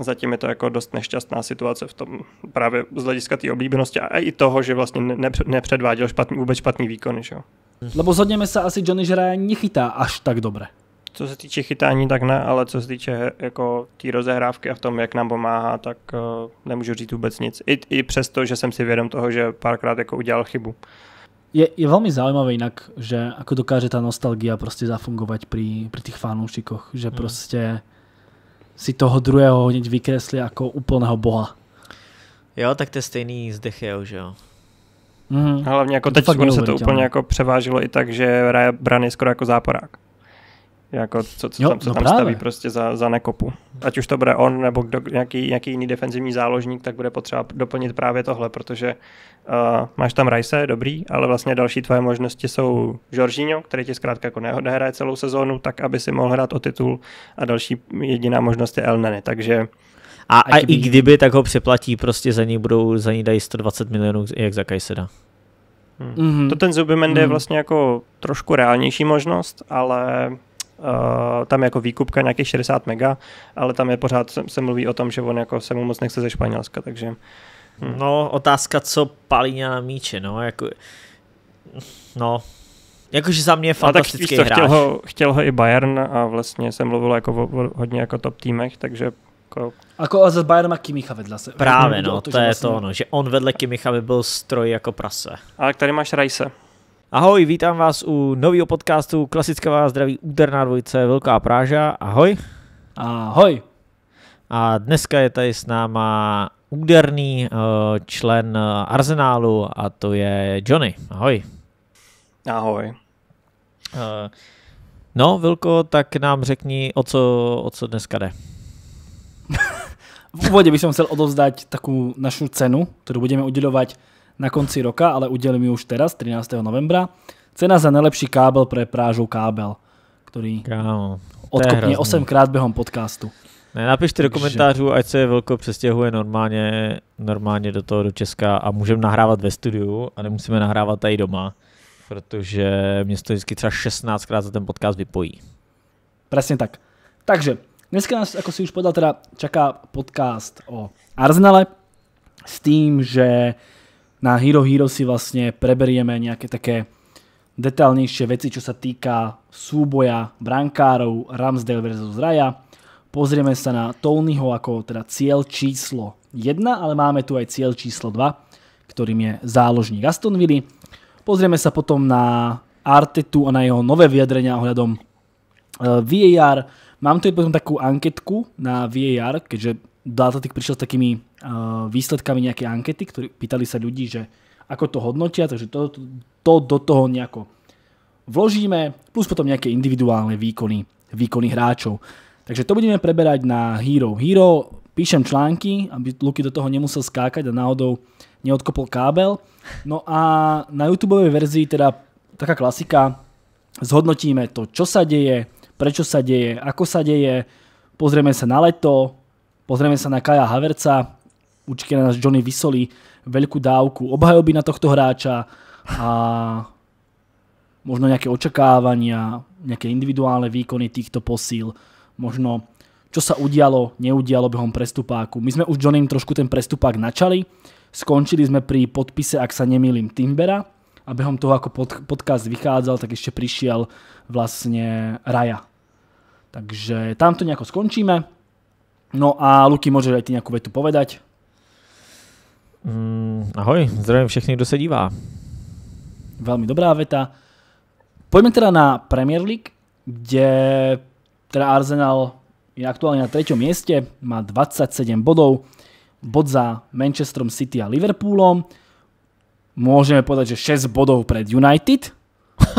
zatím je to jako dost nešťastná situace v tom právě z hlediska té oblíbenosti a i toho, že vlastně nepředváděl špatný, vůbec špatný výkon, Že? Lebo zhodněme se, asi Johnny Žerá nechytá až tak dobře. Co se týče chytání, tak ne, ale co se týče jako té rozehrávky a v tom, jak nám pomáhá, tak uh, nemůžu říct vůbec nic. I, i přesto, že jsem si vědom toho, že párkrát jako udělal chybu. Je, je velmi zajímavé, jinak, že ako dokáže ta nostalgia prostě zafungovat při těch fanoušikoch, že hmm. prostě si toho druhého hneď vykresli jako úplného boha. Jo, tak to je stejný s Decheu, že jo? Mm. Hlavně jako to teď se to úplně jako převážilo i tak, že Brany je skoro jako záporák jako co, co jo, tam, co no tam staví prostě za, za nekopu. Ať už to bude on nebo kdo, nějaký, nějaký jiný defenzivní záložník, tak bude potřeba doplnit právě tohle, protože uh, máš tam Rajse, dobrý, ale vlastně další tvoje možnosti jsou Jorginho, který ti zkrátka jako neodehraje celou sezónu, tak aby si mohl hrát o titul a další jediná možnost je El Nene, takže a, a, a i kdyby, tak ho přeplatí, prostě za ní budou, za ní dají 120 milionů, jak za Kajseda. Hmm. Mm-hmm. To ten Zubimende mm-hmm. je mhm. vlastně jako trošku reálnější možnost, ale Eh, tam je jako výkupka nějakých 60 mega, ale tam je pořád se, se mluví o tom, že on jako se mu moc nechce ze Španělska, takže... Hm. No, otázka, co palí na míče, no, jako... No, Jakože za mě fantastický no, tak, co, hráč. Chtěl ho, chtěl ho i Bayern a vlastně se mluvilo jako o, o, hodně jako top týmech, takže jako... jako a za Bayern má Kimicha vedla se. Právě, no, to, to je vlastně... to ono, že on vedle Kimicha by byl stroj jako prase. Ale tady máš Rajse. Ahoj, vítám vás u nového podcastu Klasická zdraví úderná dvojice Velká Práža. Ahoj. Ahoj. A dneska je tady s náma úderný eh, člen eh, Arzenálu a to je Johnny. Ahoj. Ahoj. Eh, no, Vilko, tak nám řekni, o co, o co dneska jde. v úvodě bychom chtěl odovzdat takovou našu cenu, kterou budeme udělovat na konci roka, ale udělím ju už teraz, 13. novembra. Cena za nejlepší kábel pre prážu kábel, který Kámo, odkopně 8 krát během podcastu. Ne, napište do komentářů, ať se Velko přestěhuje normálně, normálně do toho do Česka a můžeme nahrávat ve studiu a nemusíme nahrávat tady doma, protože mě to vždycky třeba 16krát za ten podcast vypojí. Přesně tak. Takže dneska nás, jako si už podal, teda čaká podcast o Arsenale s tím, že na Hero Hero si vlastne preberieme nejaké také detaľnejšie veci, čo sa týka súboja brankárov Ramsdale vs. Raja. Pozrieme sa na Tonyho ako teda cieľ číslo 1, ale máme tu aj cieľ číslo 2, ktorým je záložník Aston Villa. Pozrieme sa potom na Artetu a na jeho nové vyjadrenia ohľadom eh, VAR. Mám tu potom takú anketku na VAR, keďže Datatik prišiel s takými Eh, výsledkami nejaké ankety, ktorí pýtali sa ľudí, že ako to hodnotia, takže to, to do toho nejako vložíme, plus potom nejaké individuálne výkony, výkony hráčov. Takže to budeme preberať na Hero. Hero píšem články, aby Luky do toho nemusel skákať a náhodou neodkopol kábel. No a na YouTube verzii teda taká klasika, zhodnotíme to, čo sa deje, prečo sa deje, ako sa deje, pozrieme sa na leto, pozrieme sa na Kaja Haverca, určite na nás Johnny vysolí veľkú dávku obhajoby na tohto hráča a možno nejaké očakávania, nejaké individuálne výkony týchto posíl, možno čo sa udialo, neudialo behom prestupáku. My sme už Johnnym trošku ten prestupák načali, skončili sme pri podpise, ak sa nemýlim, Timbera a behom toho, ako pod, podcast vychádzal, tak ešte prišiel vlastne Raja. Takže tamto nejako skončíme. No a Luky, môžeš aj ty nejakú vetu povedať? Mm, ahoj, zdravím všechny, kdo se dívá. Velmi dobrá věta. Pojďme teda na Premier League, kde teda Arsenal je aktuálně na třetím místě, má 27 bodů, bod za Manchesterem City a Liverpoolem. Můžeme povedať, že 6 bodů před United.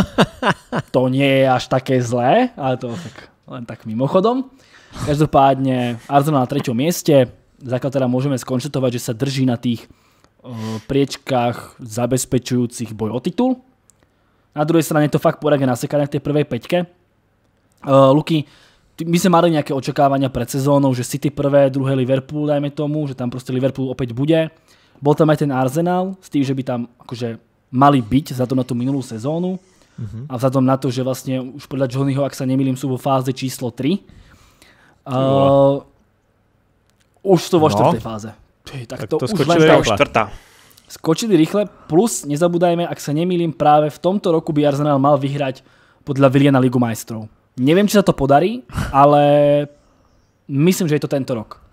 to nie je až také zlé, ale to tak, len tak mimochodom. Každopádně Arsenal na třetím místě, zatiaľ teda môžeme skonštatovať, že sa drží na tých eh, priečkách zabezpečujúcich boj o titul. Na druhej strane to fakt poradne nasekané v tej prvej peťke. Eh, Luky, my sme mali nejaké očakávania pred sezónou, že City prvé, druhé Liverpool, dajme tomu, že tam proste Liverpool opäť bude. Bol tam aj ten Arsenal s tým, že by tam akože mali byť za to na tú minulú sezónu mhm. a za a vzhľadom na to, že vlastne už podľa Johnnyho, ak sa nemýlim, sú vo fáze číslo 3. Už to vo no. štvrtej fáze. tak, tak to, to už len tak. Štvrtá. Skočili rýchle, plus nezabúdajme, ak sa nemýlim, práve v tomto roku by Arsenal mal vyhrať podľa Viliana Ligu majstrov. Neviem, či sa to podarí, ale myslím, že je to tento rok.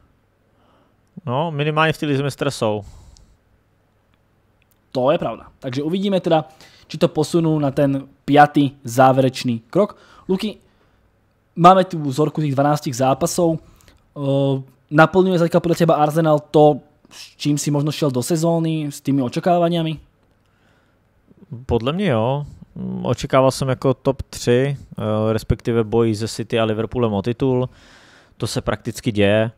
No, minimálne v tých sme stresov. To je pravda. Takže uvidíme teda, či to posunú na ten piatý záverečný krok. Luky, máme tu vzorku tých 12 zápasov. Ehm, naplňuje zatiaľ podľa teba Arsenal to, s čím si možno šel do sezóny, s tými očakávaniami? Podle mě jo. Očekával jsem jako top 3, eh, respektive boji ze City a Liverpoolem o titul. To se prakticky děje.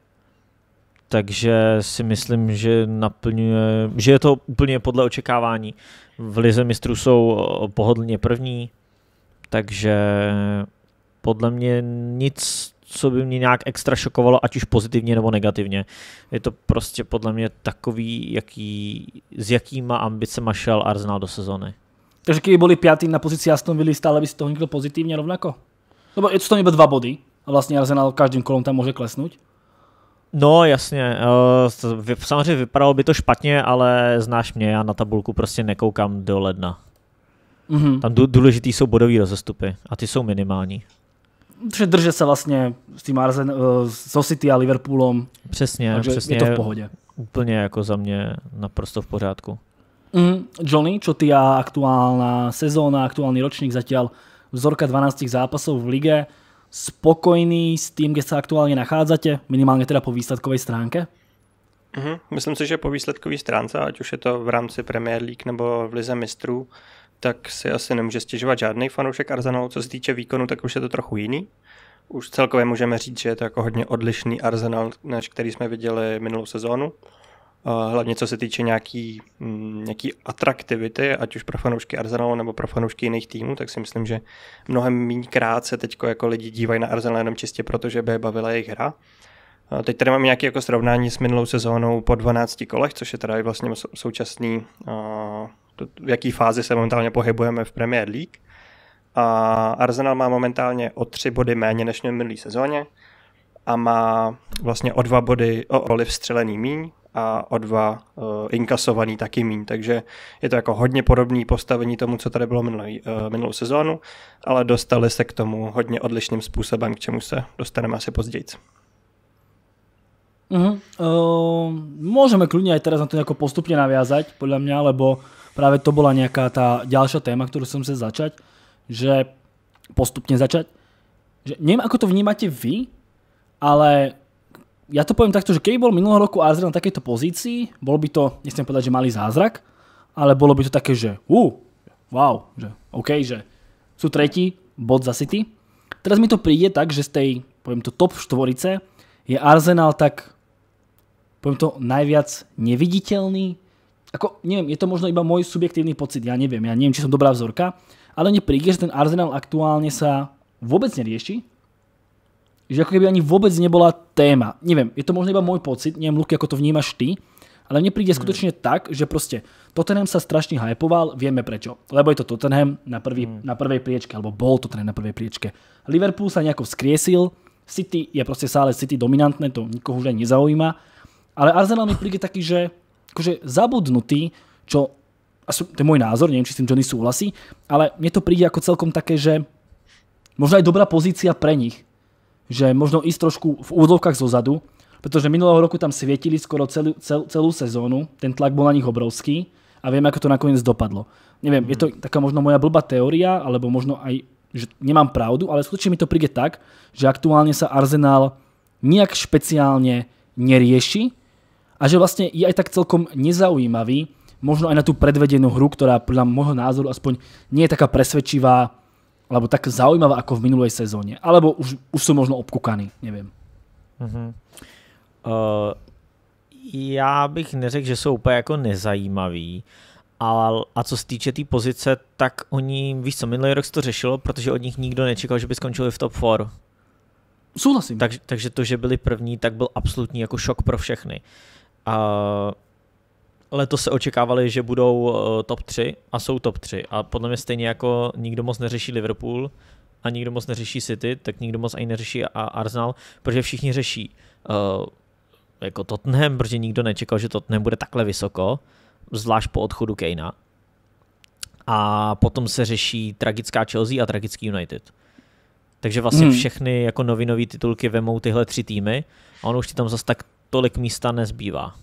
Takže si myslím, že naplňuje, že je to úplně podle očekávání. V Lize mistrů jsou eh, pohodlně první, takže podle mě nic co by mě nějak extra šokovalo, ať už pozitivně nebo negativně. Je to prostě podle mě takový, jaký, s jakýma ambicema šel Arsenal do sezony. Takže kdyby byli pětý na pozici Aston Villa, stále by si toho někdo pozitivně rovnako? Nebo je to tam iba dva body a vlastně Arsenal každým kolom tam může klesnout? No jasně, eh, samozřejmě vypadalo by to špatně, ale znáš mě, já na tabulku prostě nekoukám do ledna. Mm-hmm. Tam důležitý jsou bodový rozestupy a ty jsou minimální že drže se vlastně s tím Arzen, eh, so City a Liverpoolom. Přesně, takže přesně. Je to v pohodě. Úplně jako za mě naprosto v pořádku. Mm, Johnny, čo ty a aktuálna sezóna, aktuální ročník zatiaľ vzorka 12 zápasov v lige. Spokojný s tým, kde sa aktuálne nachádzate? Minimálne teda po výsledkovej stránke? Mm-hmm. Myslím si, že po výsledkové stránce, ať už je to v rámci Premier League nebo v Lize mistrů, tak si asi nemůže stěžovat žádný fanoušek Arsenalu. Co se týče výkonu, tak už je to trochu jiný. Už celkově můžeme říct, že je to jako hodně odlišný Arsenal, než který jsme viděli minulou sezónu. Eh, hlavně co se týče nějaký, mm, nějaký atraktivity, ať už pro fanoušky Arsenalu nebo pro fanoušky jiných týmů, tak si myslím, že mnohem méně krát se teď jako lidi dívají na Arsenal jenom čistě proto, že by je bavila jejich hra. Eh, teď tady mám nějaké jako srovnání s minulou sezónou po 12 kolech, což je tady vlastně současný eh, v jaký fázi se momentálně pohybujeme v Premier League. A Arsenal má momentálně o tři body méně než v minulý sezóně a má vlastně o dva body, o roli vstřelený míň a o dva uh, inkasovaný taky míň, takže je to jako hodně podobné postavení tomu, co tady bylo minulý, uh, minulou sezónu, ale dostali se k tomu hodně odlišným způsobem, k čemu se dostaneme asi později. Uh-huh. Uh, můžeme klidně aj teraz na to nejako postupně naviazať, podle mě, lebo práve to bola nejaká tá ďalšia téma, ktorú som chcel začať, že postupne začať. Že neviem, ako to vnímate vy, ale ja to poviem takto, že keby bol minulého roku Arsenal na takejto pozícii, bol by to, nechcem povedať, že malý zázrak, ale bolo by to také, že uh, wow, že OK, že sú tretí, bod za City. Teraz mi to príde tak, že z tej, poviem to, top štvorice je Arsenal tak, poviem to, najviac neviditeľný, ako neviem, je to možno iba môj subjektívny pocit, ja neviem, ja neviem, či som dobrá vzorka, ale mne príde, že ten Arsenal aktuálne sa vôbec nerieši, že ako keby ani vôbec nebola téma. Neviem, je to možno iba môj pocit, neviem, Luky, ako to vnímaš ty, ale mne príde hmm. skutočne tak, že proste Tottenham sa strašne hypoval, vieme prečo. Lebo je to Tottenham na, hmm. na prvej priečke, alebo bol Tottenham na prvej priečke. Liverpool sa nejako vzkriesil, City je proste sále, City dominantné, to nikoho už aj nezaujíma. Ale Arsenal mi príde taký, že akože zabudnutý, čo, to je môj názor, neviem, či s tým Johnny súhlasí, ale mne to príde ako celkom také, že možno aj dobrá pozícia pre nich, že možno ísť trošku v úvodovkách zozadu, pretože minulého roku tam svietili skoro celú, cel, celú sezónu, ten tlak bol na nich obrovský a vieme, ako to nakoniec dopadlo. Neviem, mm. je to mhm. taká možno moja blbá teória, alebo možno aj, že nemám pravdu, ale skutočne mi to príde tak, že aktuálne sa Arsenal nejak špeciálne nerieši a že vlastne je aj tak celkom nezaujímavý, možno aj na tú predvedenú hru, ktorá podľa môjho názoru aspoň nie je taká presvedčivá alebo tak zaujímavá ako v minulej sezóne. Alebo už, už sú možno obkúkaní, neviem. Uh -huh. uh, já bych neřekl, že jsou úplně jako nezajímaví. A, a co se týče té tý pozice, tak oni, víš co, minulý rok se to řešilo, protože od nich nikdo nečekal, že by skončili v top 4. Souhlasím. Tak, takže to, že byli první, tak byl absolutní jako šok pro všechny. A letos se očekávali, že budou eh, top 3 a jsou top 3. A podle mě stejně jako nikdo moc neřeší Liverpool a nikdo moc neřeší City, tak nikdo moc ani neřeší a Arsenal, protože všichni řeší uh, jako Tottenham, protože nikdo nečekal, že Tottenham bude takhle vysoko, zvlášť po odchodu Kejna. A potom se řeší tragická Chelsea a tragický United. Takže vlastně hmm. všechny jako novinové titulky vemou tyhle tři týmy a ono už ti tam zase tak tolik místa nezbývá.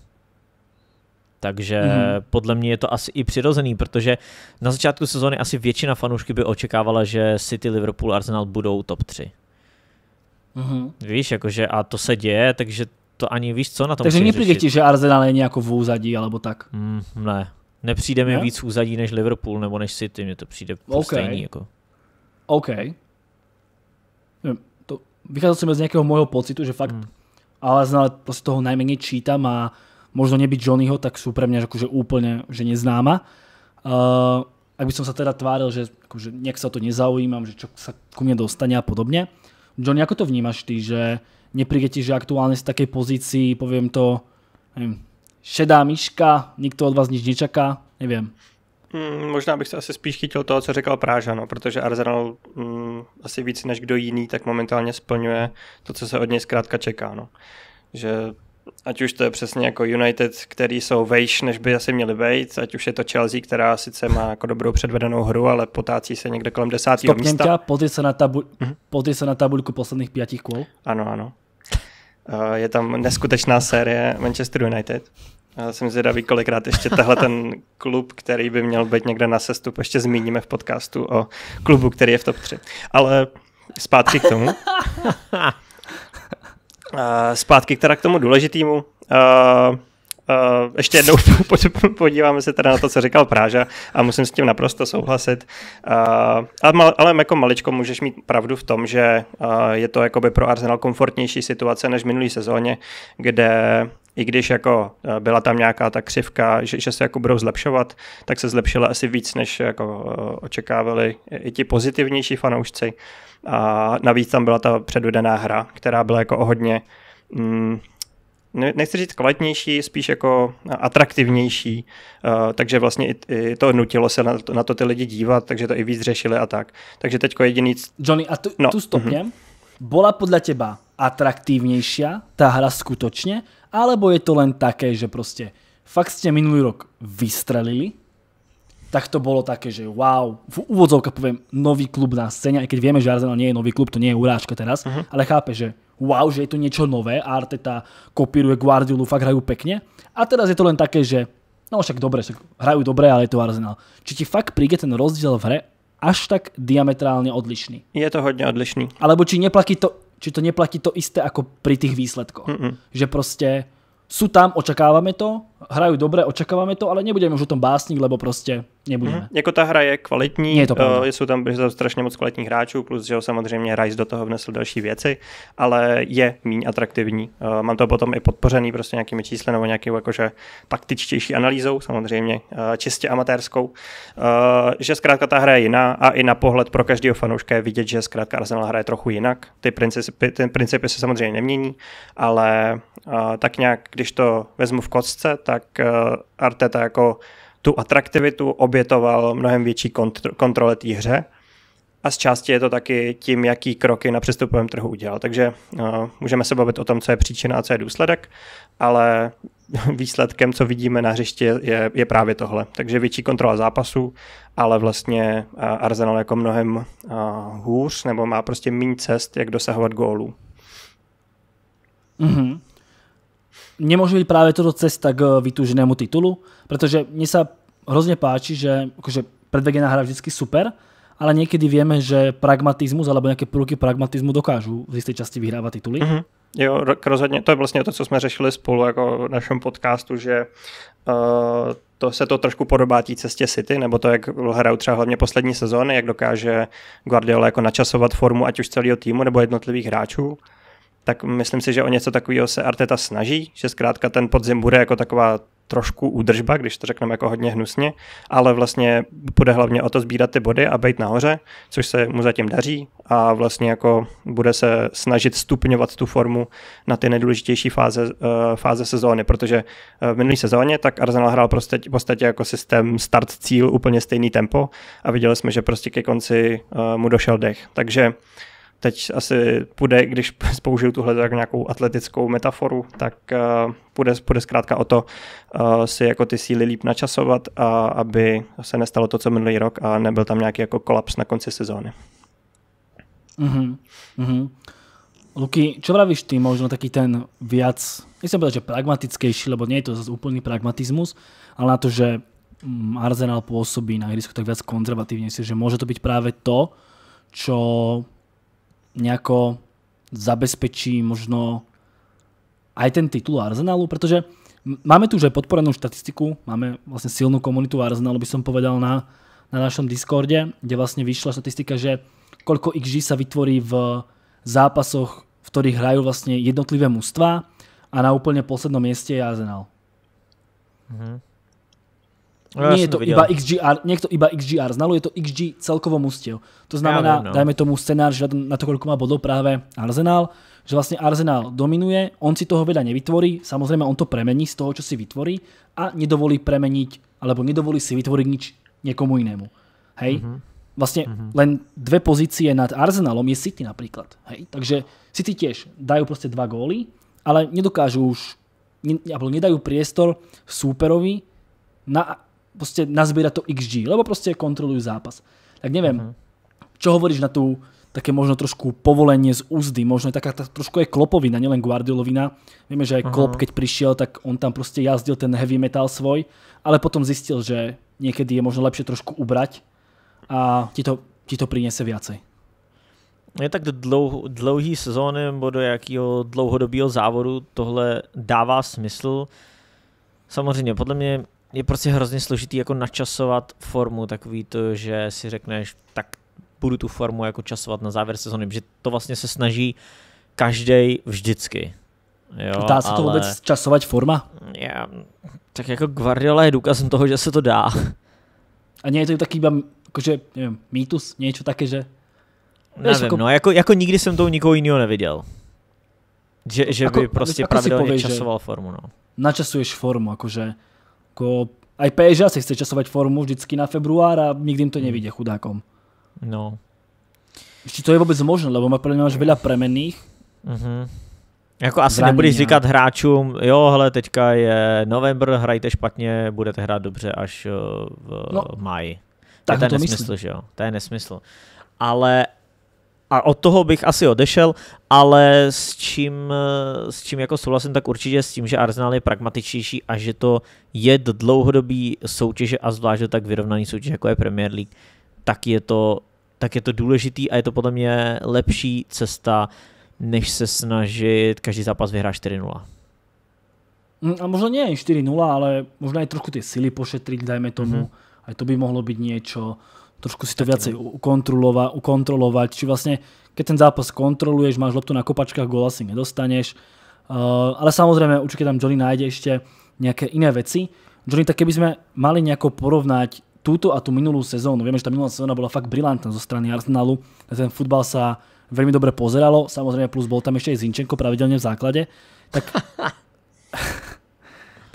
Takže mm-hmm. podle mě je to asi i přirozený, protože na začátku sezóny asi většina fanoušky by očekávala, že City, Liverpool, Arsenal budou top 3. Mm-hmm. Víš, jakože a to se děje, takže to ani víš, co na tom Takže nepřijde ti, že Arsenal je nějak v úzadí, alebo tak? Mm, ne. Nepřijde mi ne? víc úzadí než Liverpool nebo než City, mně to přijde okay. stejný. Jako. OK. To vycházelo jsem z nějakého mojho pocitu, že fakt mm ale znal z toho najmenej čítam a možno nebyť Johnnyho, tak sú pre mňa akože úplne že neznáma. Uh, ak by som sa teda tváril, že akože nejak sa to nezaujímam, že čo sa ku mne dostane a podobne. Johnny, ako to vnímaš ty, že nepríde ti, že aktuálne z takej pozícii, poviem to, neviem, šedá myška, nikto od vás nič nečaká, neviem. Mm, možná bych se asi spíš chytil toho, co řekl Práža, no, protože Arsenal mm, asi víc než kdo jiný, tak momentálně splňuje to, co se od něj zkrátka čeká. No. Že ať už to je přesně jako United, který jsou vejš, než by asi měli vejít, ať už je to Chelsea, která sice má jako dobrou předvedenou hru, ale potácí se někde kolem desátého Stopněm místa. Stopněm se, na tabu- mm-hmm. se na tabulku posledních pětích kol. Ano, ano. Uh, je tam neskutečná série Manchester United. Já jsem zvědavý, kolikrát ještě tahle ten klub, který by měl být někde na sestup, ještě zmíníme v podcastu o klubu, který je v top 3. Ale zpátky k tomu. Eh, zpátky k teda k tomu důležitýmu. Uh, eh, eh, ještě jednou podíváme se teda na to, co říkal Práža a musím s tím naprosto souhlasit. Uh, ale, ale jako maličko můžeš mít pravdu v tom, že uh, je to jakoby pro Arsenal komfortnější situace než v minulý sezóně, kde i když jako eh, byla tam nějaká ta křivka, že, že se jako budou zlepšovat, tak se zlepšila asi víc, než jako eh, očekávali i ti pozitivnější fanoušci. A navíc tam byla ta předvedená hra, která byla jako o hodně, mm, nechci říct kvalitnější, spíš jako atraktivnější, eh, takže vlastně i to nutilo se na to, na to ty lidi dívat, takže to i víc řešili a tak. Takže teďko jediný... Johnny, a tu, no. tu stopně, mm-hmm. bola podle teba atraktívnejšia tá hra skutočne, alebo je to len také, že prostě fakt ste minulý rok vystrelili, tak to bolo také, že wow, v úvodzovka poviem nový klub na scéne, aj keď vieme, že Arsenal nie je nový klub, to nie je urážka teraz, uh mhm. -huh. ale chápe, že wow, že je to niečo nové, Arteta kopíruje Guardiolu, fakt hrajú pekne. A teraz je to len také, že no však dobre, však hrajú dobre, ale je to Arsenal. Či ti fakt príde ten rozdiel v hre až tak diametrálně odlišný. Je to hodně odlišný. Alebo či neplatí to či to neplatí to isté ako pri tých výsledkoch. Mm-mm. Že proste sú tam, očakávame to, hrajú dobre, očakávame to, ale nebudeme už o tom básniť, lebo prostě nebudeme. Mm, jako ta hra je kvalitní, je to uh, jsou tam, tam strašně moc kvalitních hráčů, plus že samozřejmě Rise do toho vnesl další věci, ale je méně atraktivní. Uh, mám to potom i podpořený prostě nějakými čísly nebo nějakou jakože taktičtější analýzou, samozřejmě uh, čistě amatérskou, uh, že zkrátka ta hra je jiná a i na pohled pro každého fanouška je vidět, že zkrátka Arsenal hraje trochu jinak. Ty principy, ty principy se samozřejmě nemění, ale uh, tak nějak, když to vezmu v kostce, tak eh, Arteta jako tu atraktivitu obětoval mnohem větší kontrole té hře a z části je to taky tím, jaký kroky na přestupovém trhu udělal. Takže uh, můžeme se bavit o tom, co je příčina a co je důsledek, ale výsledkem, co vidíme na hřiště, je, je právě tohle. Takže větší kontrola zápasů, ale vlastně uh, Arsenal jako mnohem uh, hůř, nebo má prostě méně cest, jak dosahovat gólů. Mm-hmm nemôže byť práve toto cesta k vytúženému titulu, pretože mne sa hrozne páči, že akože predvegená hra vždy super, ale niekedy vieme, že pragmatizmus alebo nějaké prvky pragmatizmu dokážu v istej časti vyhrávať tituly. Mm-hmm. Jo, rozhodně. To je vlastně to, co jsme řešili spolu jako v našem podcastu, že uh, to se to trošku podobá té cestě City, nebo to, jak hrajou třeba hlavně poslední sezóny, jak dokáže Guardiola jako načasovat formu ať už celého týmu nebo jednotlivých hráčů tak myslím si, že o něco takového se Arteta snaží, že zkrátka ten podzim bude jako taková trošku údržba, když to řekneme jako hodně hnusně, ale vlastně bude hlavně o to sbírat ty body a být nahoře, což se mu zatím daří a vlastně jako bude se snažit stupňovat tu formu na ty nejdůležitější fáze, uh, fáze sezóny, protože eh, v minulé sezóně tak Arsenal hrál prostě, v podstatě jako systém start cíl úplně stejný tempo a viděli jsme, že prostě ke konci uh, mu došel dech. Takže uh, teď asi půjde, když použiju tuhle tak nějakou atletickou metaforu, tak eh, půjde, půjde zkrátka o to eh, si jako ty síly líp načasovat, a aby se nestalo to, co minulý rok a nebyl tam nějaký jako kolaps na konci sezóny. Mm-hmm. Mm-hmm. Luky, čo vravíš ty, možno taký ten viac, nechcem povedať, že pragmatickejší, lebo nie je to zase úplný pragmatizmus, ale na to, že mm, Arsenal pôsobí na ihrisku tak viac konzervatívne, že môže to byť práve to, čo nejako zabezpečí možno aj ten titul Arsenalu, pretože máme tu už aj podporenú štatistiku, máme vlastne silnú komunitu Arsenalu, by som povedal, na, na našom Discorde, kde vlastne vyšla štatistika, že koľko XG sa vytvorí v zápasoch, v ktorých hrajú vlastne jednotlivé mužstva a na úplne poslednom mieste je Arsenal. Mm -hmm. No, já Nie je to iba XGR, niekto iba XGR znalo, je to XG celkovo mustil. To znamená, ja, no. dajme tomu scenár, že na to, koľko má bodov práve Arsenal, že vlastne Arsenal dominuje, on si toho veľa nevytvorí, samozrejme on to premení z toho, čo si vytvorí a nedovolí premeniť, alebo nedovolí si vytvoriť nič niekomu inému. Hej? Mm-hmm. Vlastne mm-hmm. len dve pozície nad Arsenalom je City napríklad. Hej? Takže City tiež dajú proste dva góly, ale nedokážu už, ne, alebo nedajú priestor súperovi na prostě nazbírat to XG, lebo prostě kontrolují zápas. Tak nevím, uh-huh. Mhm. čo hovoríš na tú také možno trošku povolenie z úzdy, možno taká tak, trošku je klopovina, nielen Guardiolovina. víme že aj mhm. klop keď prišiel, tak on tam prostě jazdil ten heavy metal svoj, ale potom zistil, že niekedy je možno lepšie trošku ubrať a ti to, ti to prinese viacej. Je tak do dlouhý sezóny nebo do jakého dlouhodobého závodu tohle dává smysl. Samozřejmě, podle mě je prostě hrozně složitý jako načasovat formu takový to, že si řekneš, tak budu tu formu jako časovat na závěr sezóny, protože to vlastně se snaží každý vždycky. Jo, Dá se ale... to vůbec časovat forma? Já, tak jako Guardiola je důkazem toho, že se to dá. A není je to taky iba, akože, nevím, mýtus, něco také, že... Nevím, jako... no, jako, jako nikdy jsem to u nikoho jiného neviděl. Že, že jako, by ako, prostě ako pravidelně pověj, časoval formu, no. Načasuješ formu, jakože. Ako, aj Péža si chce časovať formu vždycky na február a nikdy im to nevíde chudákom. No. Ešte to je vôbec možné, lebo má podle máš veľa premenných. Mhm. hmm Jako asi Zranění, nebudeš no. říkat hráčům, jo, hele, teďka je november, hrajte špatně, budete hrát dobře až eh, v no, máji. Tak to je nesmysl, myslím. že jo? To je nesmysl. Ale a od toho bych asi odešel, ale s čím, eh, s čím jako souhlasím, tak určitě s tím, že Arsenal je pragmatičtější a že to je do dlouhodobý soutěže a zvlášť tak vyrovnaný soutěž, jako je Premier League, tak je to, tak je to důležitý a je to podle mě lepší cesta, než se snažit každý zápas vyhrát 4-0. Hm, a možno nie 4-0, ale možno aj trošku tie sily pošetriť, dajme tomu. Mm -hmm. Aj to by mohlo byť niečo trošku si to viacej ukontrolova, ukontrolovať. Či vlastne, keď ten zápas kontroluješ, máš loptu na kopačkách, gola si nedostaneš. Uh, ale samozrejme, určite tam Johnny nájde ešte nejaké iné veci. Johnny, tak keby sme mali nejako porovnať túto a tú minulú sezónu. Vieme, že tá minulá sezóna bola fakt brilantná zo strany Arsenalu. Ten futbal sa veľmi dobre pozeralo. Samozrejme, plus bol tam ešte aj Zinčenko pravidelne v základe. Tak,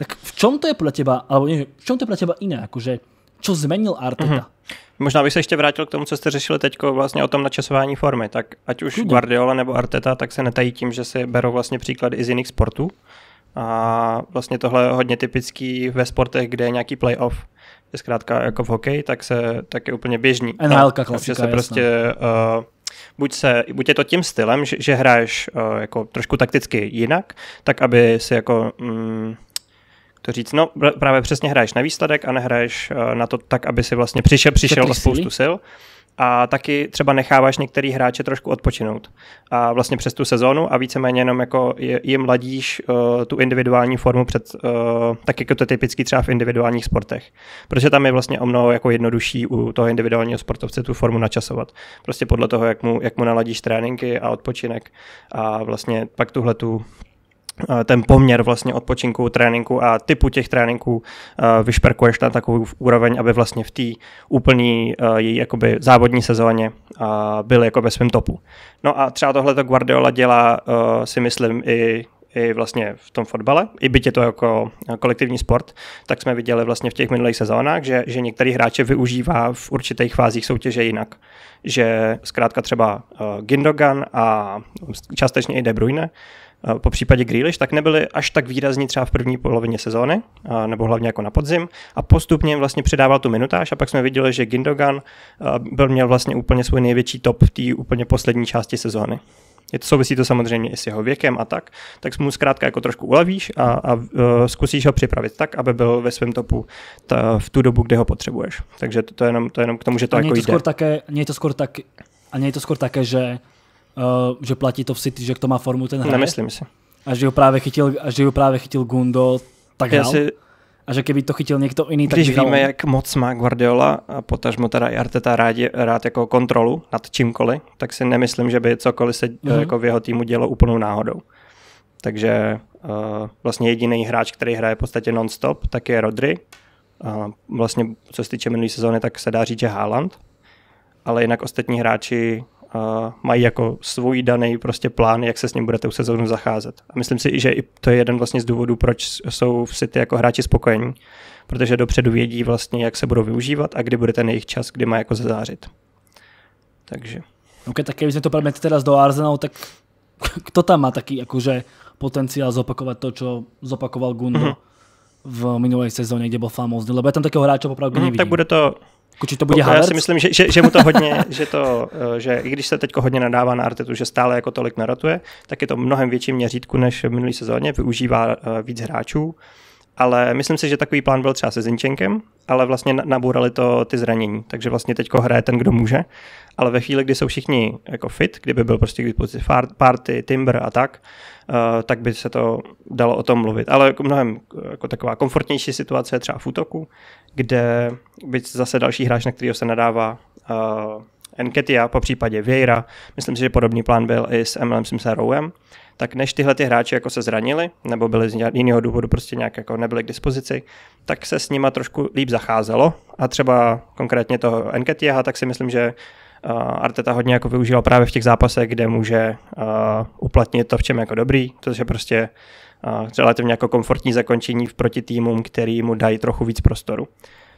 tak v čom to je pre teba, alebo nie, v čom to je pre teba iné? Akože, co zmenil Arteta. Mm-hmm. Možná bych se ještě vrátil k tomu, co jste řešili teď vlastně o tom načasování formy. Tak ať už Kudy. Guardiola nebo Arteta, tak se netají tím, že si berou vlastně příklady i z jiných sportů. A vlastně tohle je hodně typický ve sportech, kde je nějaký playoff. Je zkrátka jako v hokeji, tak, se, tak je úplně běžný. NHL klasika, Takže se prostě uh, buď, se, buď je to tím stylem, že, že hraješ uh, jako trošku takticky jinak, tak aby si jako um, to říct. No právě přesně hraješ na výsledek a nehraješ eh, na to tak, aby si vlastně přišel, přišel o spoustu sil a taky třeba necháváš některý hráče trošku odpočinout a vlastně přes tu sezónu a víceméně jenom jako jim ladíš uh, eh, tu individuální formu před, uh, tak jako to je typický třeba v individuálních sportech, protože tam je vlastně o mnoho jako jednodušší u toho individuálního sportovce tu formu načasovat, prostě podle toho, jak mu, jak mu naladíš tréninky a odpočinek a vlastně pak tuhle tu Eh, ten poměr vlastně odpočinku, tréninku a typu těch tréninků eh, vyšperkuješ na takovou úroveň, aby vlastně v té úplný eh, její jakoby závodní sezóně byl jako ve svém topu. No a třeba tohle to Guardiola dělá si myslím i i vlastně v tom fotbale, i byť je to jako kolektivní sport, tak jsme viděli vlastně v těch minulých sezónách, že, že některý hráče využívá v určitých fázích soutěže jinak. Že zkrátka třeba Gindogan a částečně i De Bruyne po případě Grealish, tak nebyli až tak výrazní třeba v první polovině sezóny, nebo hlavně jako na podzim. A postupně vlastně předával tu minutáž a pak jsme viděli, že Gindogan byl měl vlastně úplně svůj největší top v té úplně poslední části sezóny. Je to souvisí to samozřejmě i s jeho věkem a tak, tak mu zkrátka jako trošku ulevíš a, a e, zkusíš ho připravit tak, aby byl ve svém topu ta, v tu dobu, kde ho potřebuješ. Takže to, to, je jenom, to je jenom k tomu, že to a jako to jde. Skoro také, to skoro tak, a je to skoro také, že uh, že platí to v City, že to má formu ten hráč. Nemyslím si. A že ho právě chytil, a že ho právě chytil Gundo, tak Já si... A že kdyby to chytil někdo jiný, tak Když víme, jak moc má Guardiola a potažmo teda i Arteta rád rád jako kontrolu nad čímkoliv, tak si nemyslím, že by cokoliv se mm-hmm. jako v jeho týmu dělo úplnou náhodou. Takže uh, vlastně jediný hráč, který hraje v podstatě non-stop, tak je Rodri. Uh, vlastně, co se týče minulé sezóny, tak se dá říct, že Haaland. Ale jinak ostatní hráči mají jako svůj daný prostě plán, jak se s ním budete u sezónu zacházet. A myslím si, že i to je jeden vlastně z důvodů, proč jsou v City jako hráči spokojení, protože dopředu vědí vlastně, jak se budou využívat a kdy bude ten jejich čas, kdy má jako zazářit. Takže. Ok, no, tak když sme to premetli teda do Arsenalu, tak kdo tam má taky jakože potenciál zopakovat to, co zopakoval Gundo mm -hmm. v minulé sezóně kde byl famózny? Lebo je tam takého hráče opravdu mm -hmm, nevidím. Tak bude to Kuči jako, to bude Já si myslím, že, že, že mu to hodně, že to, eh, že i když se teď hodně nadává na Artetu, že stále jako tolik narotuje, tak je to mnohem větší měřítku než v minulý sezóně, využívá eh, víc hráčů ale myslím si, že takový plán byl třeba se Zinčenkem, ale vlastně nabourali to ty zranění. Takže vlastně teďko hraje ten, kdo může. Ale ve chvíli, kdy jsou všichni jako fit, kdyby byl prostě k dispozici party, timber a tak, eh, tak by se to dalo o tom mluvit. Ale jako mnohem jako taková komfortnější situace je třeba v útoku, kde by zase další hráč, na kterého se nadává uh, eh, Enketia, po případě Vieira. Myslím si, že podobný plán byl i s MLM Simserowem tak než tyhle ty hráči jako se zranili, nebo byli z jiného důvodu prostě nějak jako nebyli k dispozici, tak se s nima trošku líp zacházelo a třeba konkrétně toho Enketiaha, tak si myslím, že eh, Arteta hodně jako využíval právě v těch zápasech, kde může eh, uplatnit to, v čem jako dobrý, je prostě eh, relativně jako komfortní zakončení v proti týmům, který mu dají trochu víc prostoru.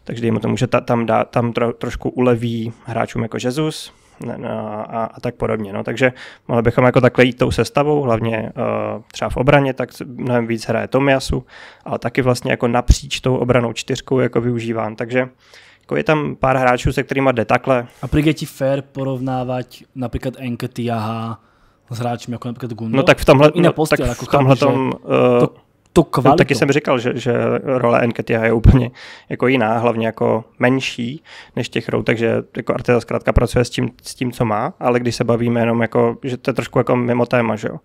Takže mu to může ta, tam, dá, tam tro, trošku uleví hráčům jako Jesus, No, no, a, a tak podobně. No. Takže mohli bychom jako takhle jít tou sestavou, hlavně uh, třeba v obraně, tak mnohem víc hraje Tomiasu, ale taky vlastně jako napříč tou obranou čtyřkou jako využívám. Takže jako je tam pár hráčů, se kterými jde takhle. A je ti fair porovnávat například Enketiaha s hráčem jako například Gundo? No tak v tomhle, no, tak jako v tomhle tom, že... uh, to tu no, kvalitu. Taky jsem říkal, že, že role Nketia je úplně jako jiná, hlavně jako menší než těch rou, takže jako Arteta zkrátka pracuje s tím, s tím, co má, ale když se bavíme jenom jako, že to je trošku jako mimo téma, že jo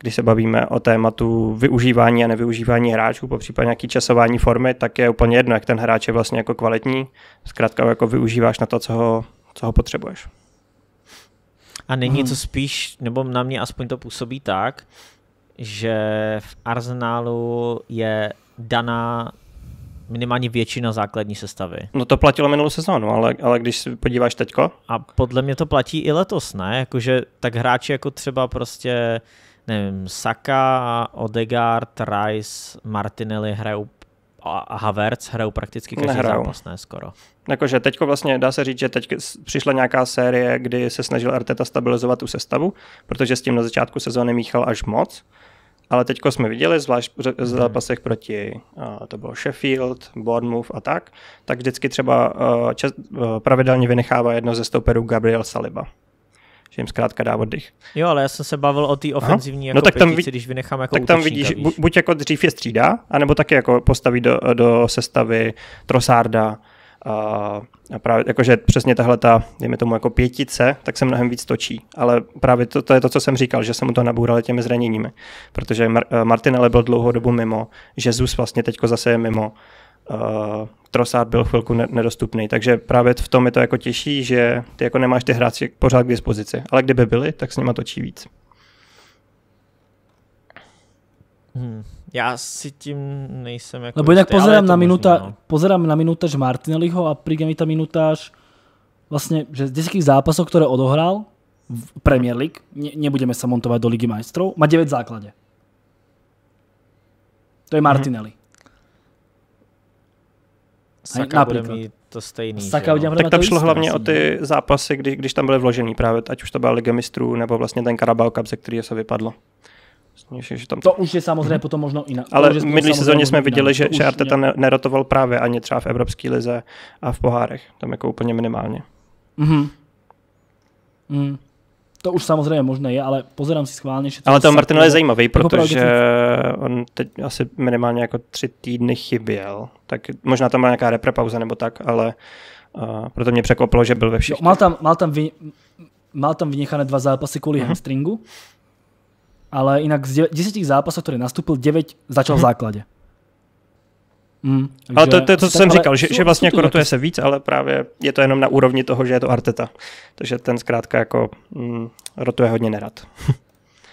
když se bavíme o tématu využívání a nevyužívání hráčů, po případě nějaký časování formy, tak je úplně jedno, jak ten hráč je vlastně jako kvalitní. Zkrátka jako využíváš na to, co ho, co ho potřebuješ. A není hmm. to spíš, nebo na mě aspoň to působí tak, že v Arsenálu je daná minimálně většina základní sestavy. No to platilo minulou sezónu, no, ale, ale když se podíváš teďko? A podle mě to platí i letos, ne? Jakože tak hráči jako třeba prostě nevím, Saka, Odegaard, Rice, Martinelli hrajou a Havertz hrajou prakticky každý Nehrajou. zápas, ne skoro. Jakože teďko vlastně dá se říct, že teď přišla nějaká série, kdy se snažil Arteta stabilizovat tu sestavu, protože s tím na začátku sezóny míchal až moc. Ale teď jsme viděli, zvlášť v mhm. zápasech proti, to bylo Sheffield, Bournemouth a tak, tak vždycky třeba čas, pravidelně vynechává jedno ze stouperů Gabriel Saliba že jim zkrátka dá oddych. Jo, ale já jsem se bavil o té ofenzivní Aha. No jako no, tak tam pětici, vidí, když vynechám jako Tak tam vidíš, buď jako dřív je střídá, anebo taky jako postaví do, do sestavy Trosarda, a, a právě jakože přesně tahle ta, dejme tomu jako pětice, tak se mnohem víc točí. Ale právě to, to je to, co jsem říkal, že jsem mu to nabůral těmi zraněními. Protože Mar- eh, ale byl dlouhou dobu mimo, Jesus vlastně teďko zase je mimo, uh, eh, Trosát byl chvilku nedostupný, takže právě v tom je to jako těžší, že ty jako nemáš ty hráči pořád k dispozici, ale kdyby byli, tak s nima točí víc. Hmm. Já si tím nejsem jako... Lebo jinak pozerám na, minuta, možný, no. pozerám na minutáž Martinelliho a príde mi ta minutáž vlastně, že z desetkých zápasov, ktoré odohral v Premier League, ne, nebudeme sa montovať do Ligy majstrov, má 9 v základe. To je mhm. Martinelli. Mm-hmm. Saka bude mít to stejný. Saka že, Tak tam šlo hlavně o ty zápasy, kdy, když tam byly vložený právě, ať už to byla Liga mistrů, nebo vlastně ten Carabao Cup, ze kterého se vypadlo. Že, že tam... To už je samozřejmě mhm. potom možno jinak. Ale v minulý sezóně jsme viděli, že, že Arteta ne, nerotoval právě ani třeba v Evropské lize a v pohárech. Tam jako úplně minimálně. -hmm. Mm. To už samozřejmě možné je, ale pozerám si schválně. Že ale ten Martin je jako zajímavý, jako protože on teď asi minimálně jako tři týdny chyběl. Tak možná tam byla nějaká reprepauza nebo tak, ale uh, proto mě překvapilo, že byl ve všech. Jo, mal, tam, mal, tam vy, mal tam vynechané dva zápasy kvůli mm -hmm. hamstringu, ale inak z 10 zápasov, ktoré nastúpil, 9 začal v mhm. základe. Mm, takže, ale to, to je to, co jsem říkal, že, že vlastně jako rotuje se víc, ale právě je to jenom na úrovni toho, že je to Arteta. Takže ten zkrátka jako mm, rotuje hodně nerad.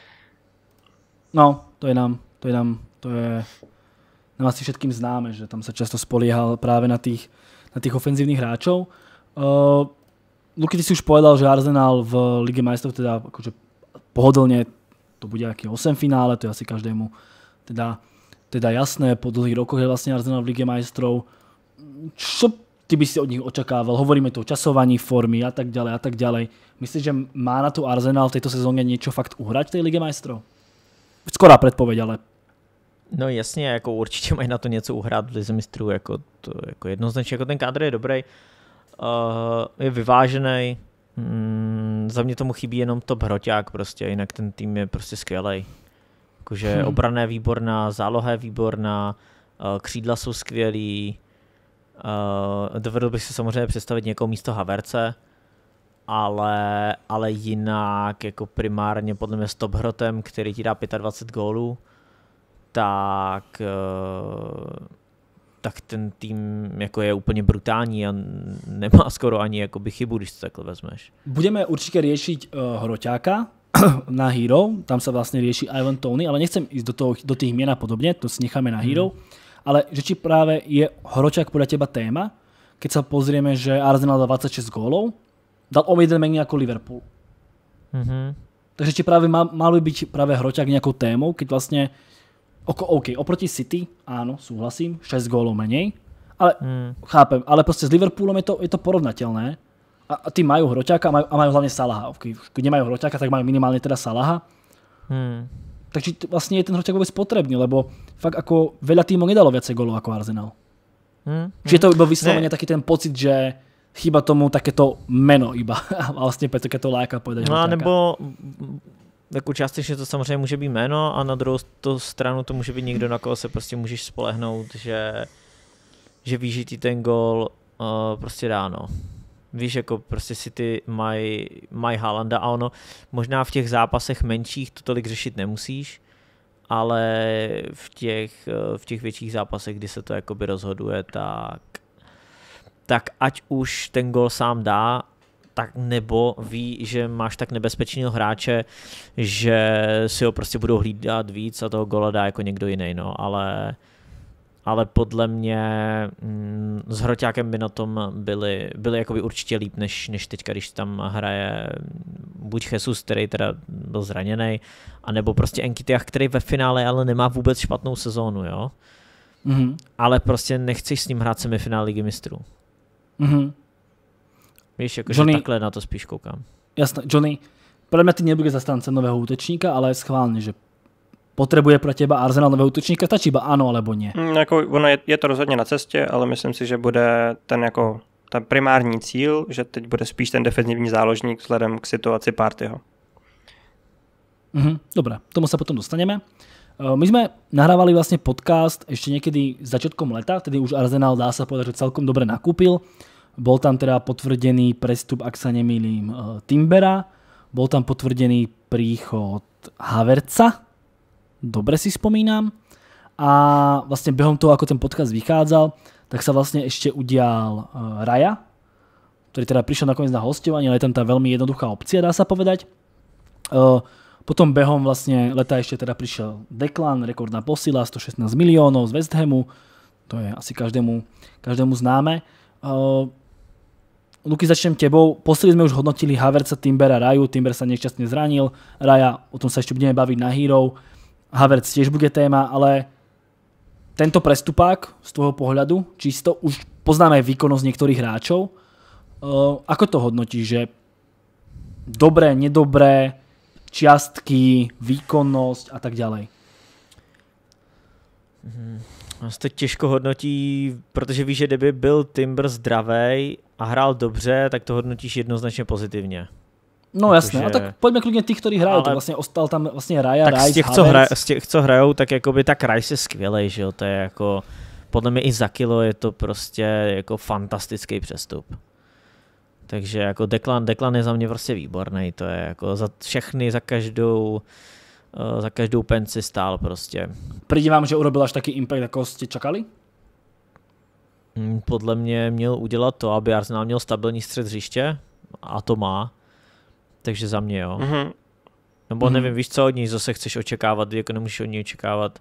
no, to je nám, to je nám, to je nám asi všetkým známe, že tam se často spolíhal právě na těch na tých ofenzívnych hráčov. Uh, eh, Luky, ty si už povedal, že Arsenal v Lige majstrov teda akože pohodlně to bude jaký 8 finále, to je asi každému teda, teda jasné, po dlhých rokoch je vlastne Arsenal v Lige majstrov. Čo ty by si od nich očakával? Hovoríme tu o časovaní formy a tak ďalej a tak ďalej. Myslíš, že má na to Arsenal v tejto sezóně niečo fakt uhrať v tej Lige majstrov? Skorá predpoveď, ale No jasně, jako určitě mají na to něco uhrát v Lize mistrů, jako, to, jako jednoznačně, jako ten kádr je dobrý, uh, je vyvážený, mm, za mě tomu chybí jenom top hroťák prostě, jinak ten tým je prostě skvělý. Jakože hmm. obrana je výborná, záloha je výborná, eh, křídla jsou skvělý, eh, dovedl bych se samozřejmě představit někoho místo Haverce, ale, ale jinak jako primárně podle mě s Top Hrotem, který ti dá 25 gólů, tak uh, tak ten tým jako je úplně brutální a nemá skoro ani jakoby chybu, když to takhle vezmeš. Budeme určitě řešit uh, Hroťáka, na Hero, tam se vlastně řeší Ivan Tony, ale nechcem jít do, toho, do tých měn a podobně. to si necháme na mhm. Hero, hmm. ale že či je Hroťák podle těba téma, keď se pozrieme, že Arsenal dal 26 gólov, dal o jeden méně jako Liverpool. Mm-hmm. Takže či právě má mal by být právě Hroťák nějakou témou, keď vlastně Oko, OK, oproti City, ano, súhlasím, 6 gólů méně, ale hmm. chápem, ale prostě s Liverpoolem je to, je to porovnatelné. A, a ty mají hroťáka a mají a majú hlavne Salaha. Když nemají hroťáka, tak mají minimálně teda Salaha. Hmm. Takže vlastně je ten hroťák vůbec potřebný, lebo fakt jako veľa tímov nedalo více gólů jako Arsenal. Hmm. Čiže to iba vysloveně taky ten pocit, že chyba tomu to meno iba. a vlastně Petr to láka povedať. No hroťáka. nebo tak jako částečně to samozřejmě může být jméno a na druhou to stranu to může být někdo, na koho se prostě můžeš spolehnout, že, že víš, že ti ten gol uh, eh, prostě dá, no. Víš, jako prostě si ty mají maj Haalanda a ono možná v těch zápasech menších to tolik řešit nemusíš, ale v těch, eh, v těch větších zápasech, kdy se to jakoby rozhoduje, tak tak ať už ten gol sám dá, tak nebo ví, že máš tak nebezpečného hráče, že si ho prostě budou hlídat víc a toho gola dá jako někdo jiný, no, ale ale podle mě mm, s Hroťákem by na tom byli, byli jakoby určitě líp, než, než teďka, když tam hraje buď Jesus, který teda byl zraněný, anebo prostě Enkityach, který ve finále ale nemá vůbec špatnou sezónu, jo? Mm-hmm. Ale prostě nechceš s ním hrát semifinál Ligy mistrů. Mm-hmm. Víš, jakože Johnny, takhle na to spíš koukám. Jasné, Johnny, podle mě ty nebude zastánce nového útočníka, ale schválně, že potřebuje pro těba Arsenal nového útočníka, stačí ba ano alebo ne. Mm, jako ono je, je, to rozhodně na cestě, ale myslím si, že bude ten jako ten primární cíl, že teď bude spíš ten defenzivní záložník vzhledem k situaci Partyho. Mhm, dobré, tomu se potom dostaneme. Eh, my jsme nahrávali vlastně podcast ještě někdy začátkem leta, tedy už Arsenal dá se povedať, že celkom dobře nakupil. Bol tam teda potvrdený prestup, ak sa nemýlim, eh, Timbera. Bol tam potvrdený príchod Haverca. Dobre si spomínam. A vlastne behom toho, ako ten podcast vychádzal, tak sa vlastne ešte udial eh, Raja, ktorý teda prišiel nakoniec na hostovanie, ale je tam tá veľmi jednoduchá opcia, dá sa povedať. Eh, potom behom vlastne leta ešte teda prišiel Declan, rekordná posila, 116 miliónov z West Hamu, to je asi každému, každému známe. Luky, začnem tebou. Posledně sme už hodnotili Haverca, Timbera, Raju. Timber sa nešťastne zranil. Raja, o tom sa ešte budeme baviť na Hero. Haverc tiež bude téma, ale tento prestupák z tvojho pohľadu, čisto, už poznáme výkonnosť niektorých hráčov. Eh, ako to hodnotíš, že dobré, nedobré, čiastky, výkonnosť a tak ďalej? Mhm. On se to těžko hodnotí, protože víš, že kdyby byl Timber zdravý a hrál dobře, tak to hodnotíš jednoznačně pozitivně. No jako jasně, že... no, tak pojďme klidně ty, kteří hrajou, ale... tak vlastně ostal tam vlastně Raja, tak Rice, z těch, co hra, z těch, co hrajou, tak by tak Raj se skvěle, že jo, to je jako, podle mě i za kilo je to prostě jako fantastický přestup. Takže jako Declan, Declan je za mě prostě výborný, to je jako za všechny, za každou, Eh, za každou penci stál prostě. Prý vám, že urobil až taky impact, jako jste čekali? Hmm, podle mě měl udělat to, aby Arsenal měl stabilní střed hřiště a to má. Takže za mě jo. Mm-hmm. Nebo mm-hmm. nevím, víš co od ní zase chceš očekávat, jako nemůžeš od ní očekávat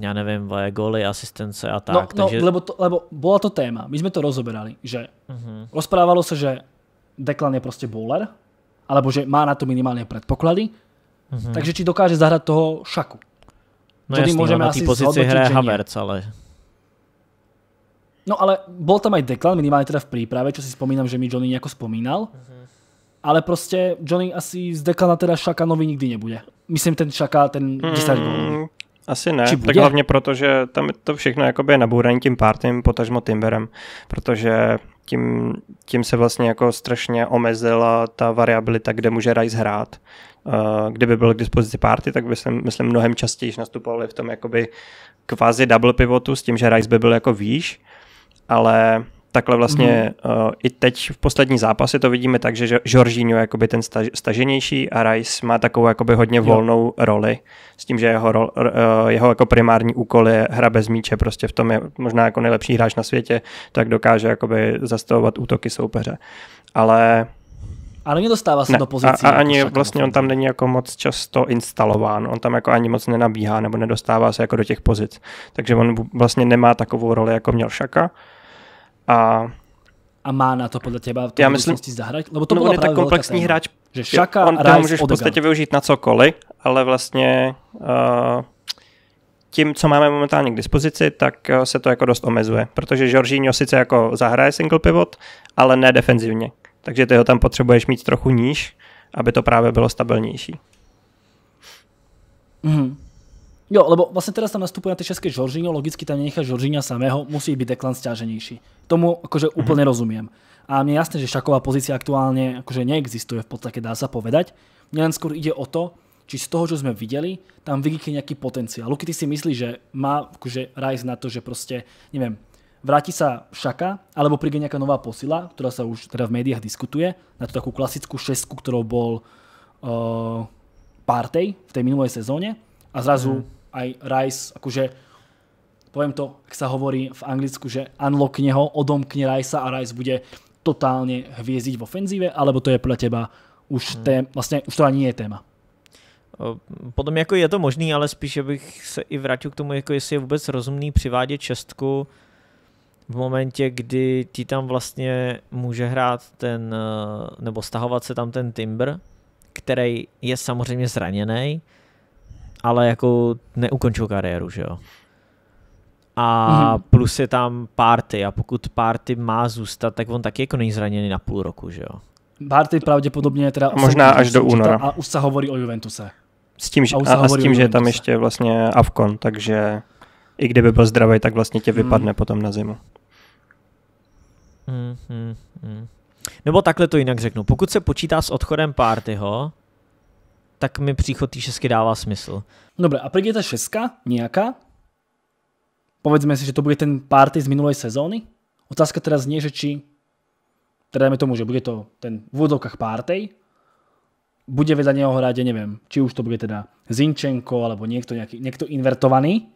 já nevím, góly, asistence a no, tak. No, no takže... lebo, to, lebo bola to téma, my jsme to rozoberali, že mm -hmm. rozprávalo se, že Declan je prostě bowler, alebo že má na to minimálně předpoklady, hmm Takže či dokáže zahrať toho šaku. No jasný, no, můžeme no, na té pozici hraje Havertz, ale... No ale bol tam aj Declan, minimálně teda v príprave, čo si spomínam, že mi Johnny nejako spomínal. Mm-hmm. Ale prostě Johnny asi z Declana teda Šaka nový nikdy nebude. Myslím ten Šaka, ten 10 mm, asi ne, tak hlavně proto, že tam to všechno jakoby je nabůrané tím partym, potažmo Timberem, protože tím, tím se vlastně jako strašně omezila ta variabilita, kde může Rice hrát. Eh, kdyby byl k dispozici party, tak by se, myslím, mnohem častěji nastupovali v tom jakoby kvázi double pivotu s tím, že Rice by byl jako výš, ale Takhle vlastně mm. uh, i teď v poslední zápase to vidíme tak, že Jorginho je jakoby ten staž, staženější a Rice má takovou jakoby hodně volnou jo. roli s tím, že jeho, rol, uh, jeho jako primární úkol je hra bez míče, prostě v tom je možná jako nejlepší hráč na světě, tak dokáže jakoby zastavovat útoky soupeře. Ale ale nedostává se ne, do pozice. A, a jako ani jako vlastně on tam není jako moc často instalován, on tam jako ani moc nenabíhá nebo nedostává se jako do těch pozic. Takže on vlastně nemá takovou roli, jako měl Šaka, a a má na to podle těba v tom myslím, zahrať? Lebo no, to no, on je tak komplexní hráč, že Šaka on tam můžeš Odegaard. v podstatě využít na cokoliv, ale vlastně uh, tím, co máme momentálně k dispozici, tak eh, se to jako dost omezuje, protože Jorginho sice jako zahraje single pivot, ale ne defenzivně, takže ty ho tam potřebuješ mít trochu níž, aby to právě bylo stabilnější. Mm. Jo, lebo vlastne teraz tam nastupuje na tie české Žoržino, logicky tam nenechá Žoržina samého, musí byť Deklan stiaženejší. Tomu akože mhm. úplne mm -hmm. rozumiem. A mne je jasné, že Šaková pozícia aktuálne akože neexistuje v podstate, dá sa povedať. Mne len skôr ide o to, či z toho, čo sme videli, tam vynikne nejaký potenciál. Luky, ty si myslíš, že má akože rajs na to, že proste, neviem, vráti sa Šaka, alebo príde nejaká nová posila, ktorá sa už teda v médiách diskutuje, na tú takú klasickú šestku, ktorou bol uh, v tej minulej sezóne a zrazu mhm aj Rice, akože poviem to, ak sa hovorí v Anglicku, že unlockne ho, odomkne Rice a Rice bude totálne hviezdiť v ofenzíve, alebo to je pre teba už hmm. tém, vlastně už to ani je téma. Potom jako je to možný, ale spíš bych se i vrátil k tomu, jako jestli je vůbec rozumný přivádět čestku v momentě, kdy ti tam vlastně může hrát ten, eh, nebo stahovat se tam ten Timber, který je samozřejmě zraněný, ale jako neukončil kariéru, že jo. A mm-hmm. plus je tam party a pokud party má zůstat, tak on taky jako není zraněný na půl roku, že jo. Party pravděpodobně je teda... Možná až do února. A už se hovorí o Juventuse. S tím, že, a, a, a s tím, že je tam ještě vlastně Avkon, takže i kdyby byl zdravý, tak vlastně tě mhm. vypadne mm. potom na zimu. Mm, hmm. Nebo takhle to jinak řeknu. Pokud se počítá s odchodem Partyho, tak mi příchod té šestky dává smysl. Dobře, a přijde je ta šestka nějaká? Povedzme si, že to bude ten party z minulé sezóny. Otázka teda znie, že či teda dáme tomu, že bude to ten v úvodovkách party, bude vedle něho hrát, já nevím, či už to bude teda Zinčenko alebo někdo nejaký, invertovaný.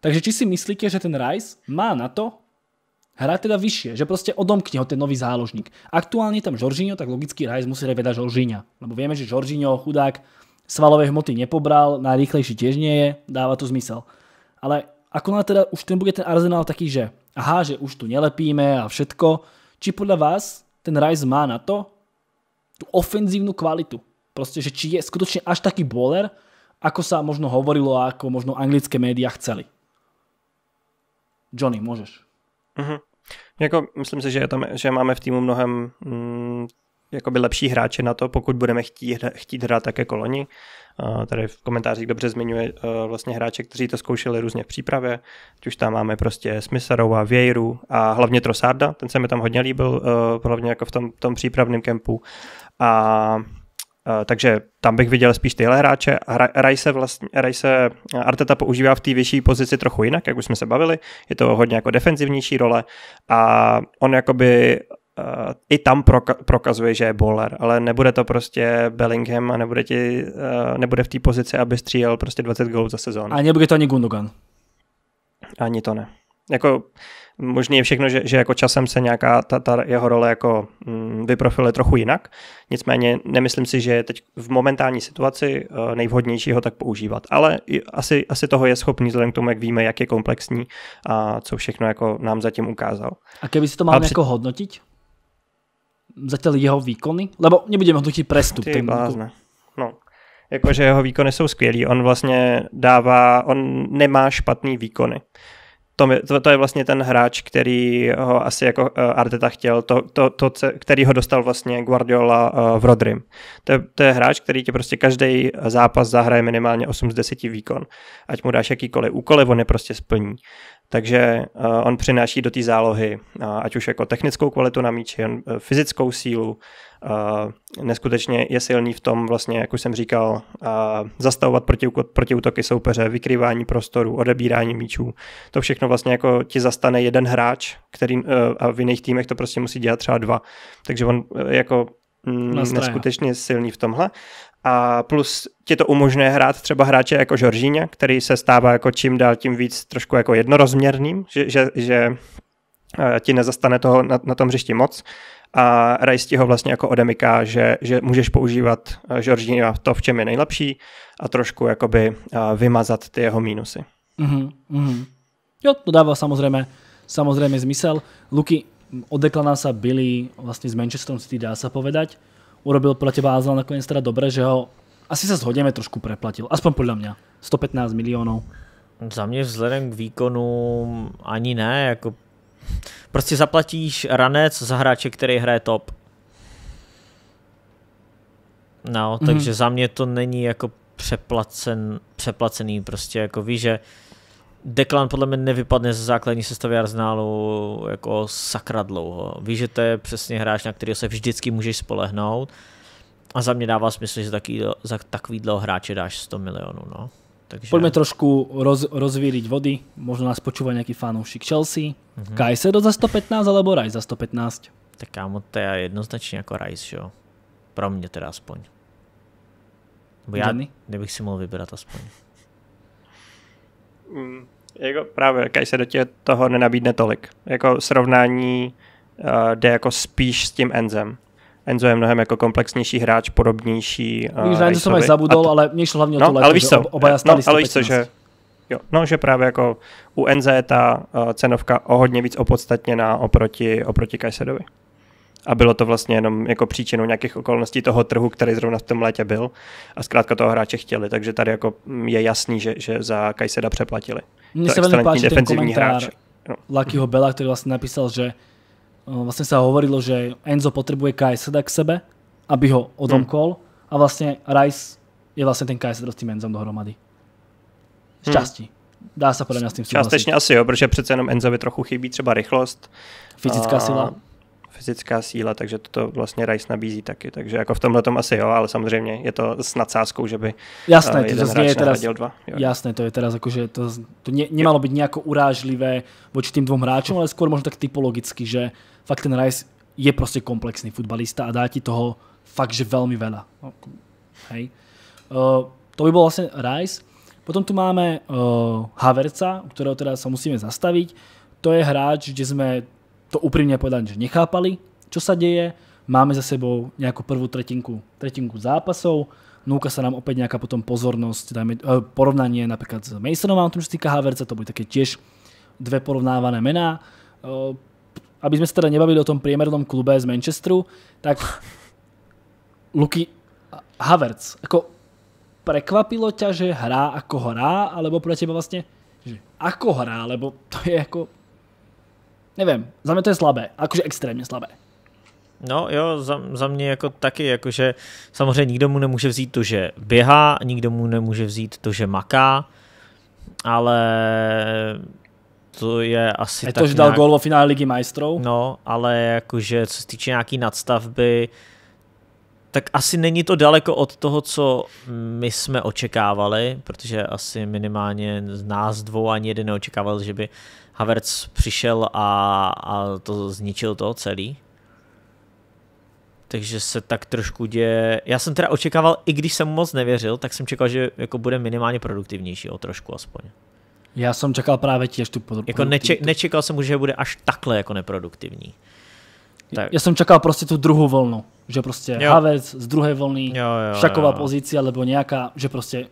Takže či si myslíte, že ten Rice má na to, Hrá teda vyššie, že proste odomkne ho ten nový záložník. Aktuálne tam Žoržiňo, tak logicky Rajs musí hrať vedľa Žoržiňa. Lebo vieme, že Žoržiňo, chudák, svalové hmoty nepobral, najrýchlejší tiež nie je, dáva to zmysel. Ale ako teda už ten bude ten arzenál taký, že aha, že už tu nelepíme a všetko, či podľa vás ten Rice má na to tú ofenzívnu kvalitu. Proste, že či je skutočne až taký bowler, ako sa možno hovorilo a ako možno anglické médiá chceli. Johnny, môžeš. Mm-hmm. Jako, myslím si, že, je tam, že máme v týmu mnohem mm, jakoby lepší hráče na to, pokud budeme chtít, chtít hrát také koloni. Tady v komentářích dobře zmiňuje e, vlastně hráče, kteří to zkoušeli různě v přípravě. Ať už tam máme prostě Smisarova, Vějru a hlavně Trosarda, ten se mi tam hodně líbil, hlavně e, jako v tom, tom přípravném kempu. A Eh, takže tam bych viděl spíš tyhle hráče. se, vlastně, se eh, Arteta používá v té vyšší pozici trochu jinak, jak už jsme se bavili. Je to hodně jako defenzivnější role a on jakoby eh, i tam prokazuje, že je bowler, ale nebude to prostě Bellingham a nebude, ti, nebude v té pozici, aby střílel prostě 20 gólů za sezónu. A nebude to ani Gundogan. Ani to ne jako možný je všechno, že, že jako časem se nějaká ta, ta jeho role jako mm, vyprofiluje trochu jinak, nicméně nemyslím si, že je teď v momentální situaci eh, nejvhodnější ho tak používat, ale asi, asi toho je schopný vzhledem k tomu, jak víme, jak je komplexní a co všechno jako nám zatím ukázal. A keby si to máme při... jako hodnotit? zatím jeho výkony? Lebo nebudeme hodnotit prestup. Ty jako- blázne. No, jakože jeho výkony jsou skvělý. On vlastně dává, on nemá špatný výkony to, to je vlastně ten hráč, který ho asi jako eh, Arteta chtěl, to, to, to který ho dostal vlastně Guardiola eh, v Rodrim. To, to je hráč, který ti prostě každý zápas zahraje minimálně 8 z 10 výkon. Ať mu dáš jakýkoliv úkoly, on je prostě splní. Takže eh, on přináší do té zálohy ať už jako technickou kvalitu na míči, fyzickou sílu, Eh, neskutečně je silný v tom, vlastně, jak už jsem říkal, eh, zastavovat protiútoky soupeře, vykrývání prostoru, odebírání míčů. To všechno vlastně jako ti zastane jeden hráč, který eh, a v jiných týmech to prostě musí dělat třeba dva. Takže on jako mm, Nastraja. neskutečně silný v tomhle. A plus ti to umožňuje hrát třeba hráče jako Žoržíně, který se stává jako čím dál tím víc trošku jako jednorozměrným, že, že, že ti nezastane toho na, na tom hřišti moc a Rice ti ho vlastně jako odemyká, že, že můžeš používat Georgina to, v čem je nejlepší a trošku jakoby eh, vymazat ty jeho mínusy. Mm-hmm. Jo, to dává samozřejmě samozřejmě zmysel. Luky, od Declana sa byli vlastně s Manchesterem City, dá se povedať. Urobil pro teba Azal nakonec teda dobré, že ho asi se zhodneme trošku preplatil. Aspoň podle mě 115 milionů. Za mě vzhledem k výkonu ani ne, jako Prostě zaplatíš ranec za hráče, který hraje top. No, mm-hmm. takže za mě to není jako přeplacen, přeplacený, prostě jako víš, že Deklan podle mě nevypadne ze základní sestavy Arsenalu jako sakra dlouho. Víš, že to je přesně hráč, na kterého se vždycky můžeš spolehnout. A za mě dává smysl, že za takový dlouho hráče dáš 100 milionů. No. Takže... Poďme trošku roz, rozvíriť vody. Možno nás počúva nejaký fanúšik Chelsea. Mm-hmm. Kajsedo za 115 alebo Rice za 115? Tak kámo, to je jednoznačně jako Rice, jo. Pro mě teda aspoň. Bo já nebych si mohl vybrat aspoň. Mm, jako právě, Kajsedo tě toho nenabídne tolik. Jako srovnání uh, jde jako spíš s tím Enzem. Enzo je mnohem jako komplexnější hráč, podobnější. Uh, víš, na Enzo jsem až zabudol, to, ale mě šlo hlavně no, o tohle, ale víš oba oba no, ale víš co, že Jo, no, že právě jako u NZ je ta uh, cenovka o hodně víc opodstatněná oproti, oproti Kajsedovi. A bylo to vlastně jenom jako příčinou nějakých okolností toho trhu, který zrovna v tom létě byl. A zkrátka toho hráče chtěli, takže tady jako je jasný, že, že za Kajseda přeplatili. Mně se velmi páči ten komentár hráč. No. Luckyho Bela, který vlastně napísal, že Eh, vlastne sa hovorilo, že Enzo potrebuje Kajseda k sebe, aby ho odomkol hmm. a vlastne Rice je vlastne ten Kajsed s tým Enzom dohromady. Z časti. Hmm. Dá se podle mě s tím souhlasit. Částečně asi jo, protože přece jenom Enzovi trochu chybí třeba rychlost. Fyzická a... sila fyzická síla, takže to vlastně Rice nabízí taky. Takže jako v tomhle tom asi jo, ale samozřejmě je to s nadsázkou, že by jasné, uh, jeden to hráč je dva. Jo. Jasné, to je teda jako, že to, to ne, nemalo být nějak urážlivé voči tým dvom hráčům, ale skoro možná tak typologicky, že fakt ten Rice je prostě komplexný futbalista a dá ti toho fakt, že velmi veľa. No, hej. Uh, to by bylo vlastně Rice. Potom tu máme uh, eh, Haverca, u kterého teda se musíme zastavit. To je hráč, kde jsme to úprimne povedané, že nechápali, čo sa deje. Máme za sebou nejakú prvú tretinku, tretinku zápasov. Núka sa nám opäť nejaká potom pozornosť, dajme, eh, porovnanie napríklad s Masonom tom, čo týka Haverca, to boli také tiež dve porovnávané mená. Eh, aby sme sa teda nebavili o tom priemernom klube z Manchesteru, tak Luky Havertz, ako prekvapilo ťa, že hrá vlastně, ako hrá, alebo pre teba vlastne, že ako hrá, lebo to je ako nevím, za mě to je slabé, jakože extrémně slabé. No jo, za, za mě jako taky, jakože samozřejmě nikdo mu nemůže vzít to, že běhá, nikdo mu nemůže vzít to, že maká, ale to je asi je to, tak že dal gol vo finále Ligy majstrov? No, ale jakože co se týče nějaký nadstavby, tak asi není to daleko od toho, co my jsme očekávali, protože asi minimálně z nás dvou ani jeden neočekával, že by Havertz přišel a, a to zničil to celý. Takže se tak trošku děje. Já jsem teda očekával, i když jsem moc nevěřil, tak jsem čekal, že jako bude minimálně produktivnější, o trošku aspoň. Já jsem čekal právě tě, tu pod... Jako neček, nečekal jsem, že bude až takhle jako neproduktivní. Tak. Já jsem čekal prostě tu druhou volnu. že prostě jo. Havec z druhé volny, jo, jo, šaková pozice, nebo alebo nějaká, že prostě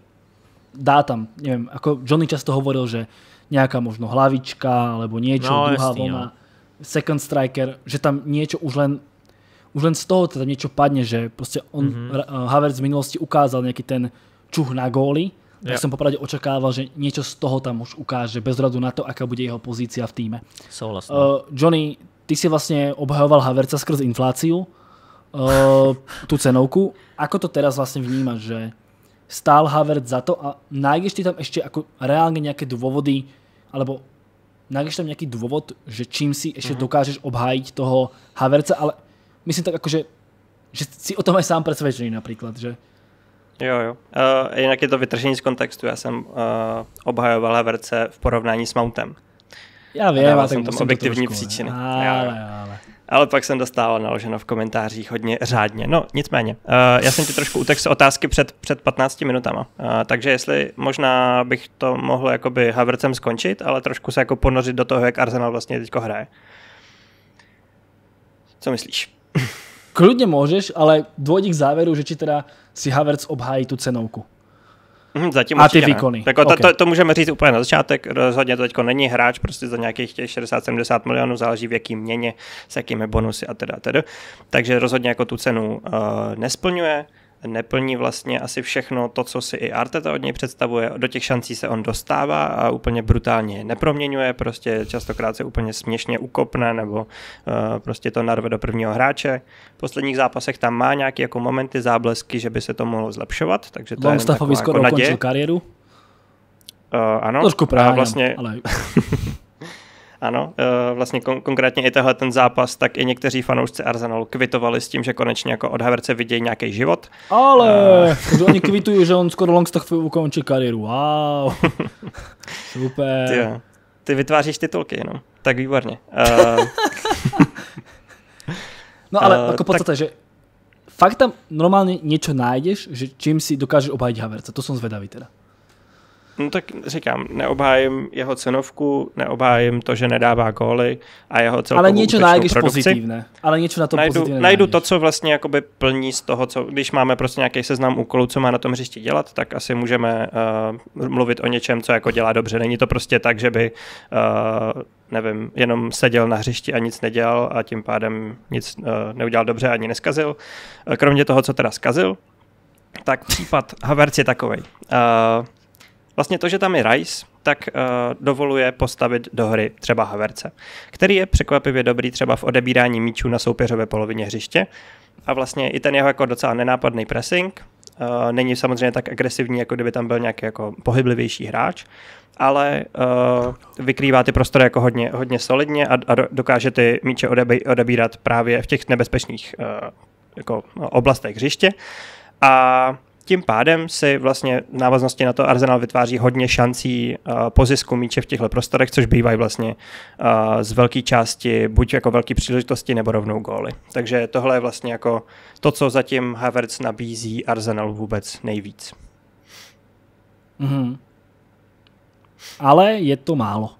dá tam, nevím, jako Johnny často hovoril, že nejaká možno hlavička alebo niečo, no, druhá jasný, vlna, jo. No. second striker, že tam niečo už len už len z toho teda niečo padne, že proste on, mm-hmm. Havertz z minulosti ukázal nejaký ten čuh na góly, tak yeah. som popravde očakával, že niečo z toho tam už ukáže, bez radu na to, aká bude jeho pozícia v týme. Souhlasne. Uh, Johnny, ty si vlastne obhajoval Haverca skrz infláciu, uh, tú cenovku. Ako to teraz vlastne vnímaš, že stál Havert za to a nájdeš ty tam ještě jako reálně nějaké důvody, alebo nájdeš tam nějaký důvod, že čím si ještě mm-hmm. dokážeš obhájit toho Haverce, ale myslím tak jako, že, že si o tom aj sám přesvědčený například, že Jo, jo. Uh, jinak je to vytržení z kontextu. Já jsem uh, obhajoval Haverce v porovnání s Mountem. Já vím, já jsem tam objektivní to trošku, příčiny. Ale, ale. ale ale pak jsem dostával naloženo v komentářích hodně řádně. No, nicméně, uh, já jsem ti trošku utekl z otázky před, před 15 minutama, uh, takže jestli možná bych to mohl jakoby Havercem skončit, ale trošku se jako ponořit do toho, jak Arsenal vlastně teďko hraje. Co myslíš? Kludně můžeš, ale dôjde k že či teda si Havertz obhájí tu cenovku. Mm, zatím a ty výkony. Tak okay. to, to, to můžeme říct úplně na začátek, rozhodně to teďko není hráč prostě za nějakých těch 60-70 milionů, záleží v jaký měně, s jakými bonusy a teda, teda. Takže rozhodně jako tu cenu uh, nesplňuje neplní vlastně asi všechno to, co si i Arteta od něj představuje. Do těch šancí se on dostává a úplně brutálně je neproměňuje, prostě častokrát se úplně směšně ukopne nebo uh, prostě to narve do prvního hráče. V posledních zápasech tam má nějaké jako momenty, záblesky, že by se to mohlo zlepšovat, takže to Vám je taková jako naděje. kariéru? Uh, ano, trošku právě, vlastně... ale... Ano, eh, vlastně kon- konkrétně i tehle ten zápas, tak i někteří fanoušci Arsenalu kvitovali s tím, že konečně jako od Haverce vidějí nějaký život. Ale, uh... že oni kvitují, že on skoro Longstaff ukončí kariéru. Wow. Super. Ty, ty vytváříš titulky, no. Tak výborně. Uh... no ale uh, jako podstata, tak... že fakt tam normálně něco najdeš, že čím si dokážeš obhajit Haverce, To jsem zvedavý teda. No tak říkám, neobhájím jeho cenovku, neobhájím to, že nedává góly a jeho celkovou Ale něco najdeš pozitivné. Ale něco na to najdu, pozitivné najdu to, co vlastně jakoby plní z toho, co, když máme prostě nějaký seznam úkolů, co má na tom hřišti dělat, tak asi můžeme uh, mluvit o něčem, co jako dělá dobře. Není to prostě tak, že by uh, nevím, jenom seděl na hřišti a nic nedělal a tím pádem nic uh, neudělal dobře ani neskazil. Kromě toho, co teda skazil, tak případ Havertz je takový. Uh, Vlastně to, že tam je Rice, tak uh, dovoluje postavit do hry třeba Haverce, který je překvapivě dobrý třeba v odebírání míčů na soupeřové polovině hřiště. A vlastně i ten jeho jako docela nenápadný pressing, Uh, není samozřejmě tak agresivní, jako kdyby tam byl nějaký jako pohyblivější hráč, ale uh, vykrývá ty prostory jako hodně, hodně solidně a, a dokáže ty míče odebí, odebírat právě v těch nebezpečných uh, jako oblastech hřiště. A tím pádem si vlastně v návaznosti na to Arsenal vytváří hodně šancí eh, po zisku míče v těchto prostorech, což bývají vlastně eh, z velké části buď jako velké příležitosti nebo rovnou góly. Takže tohle je vlastně jako to, co zatím Havertz nabízí Arsenal vůbec nejvíc. Mm-hmm. Ale je to málo.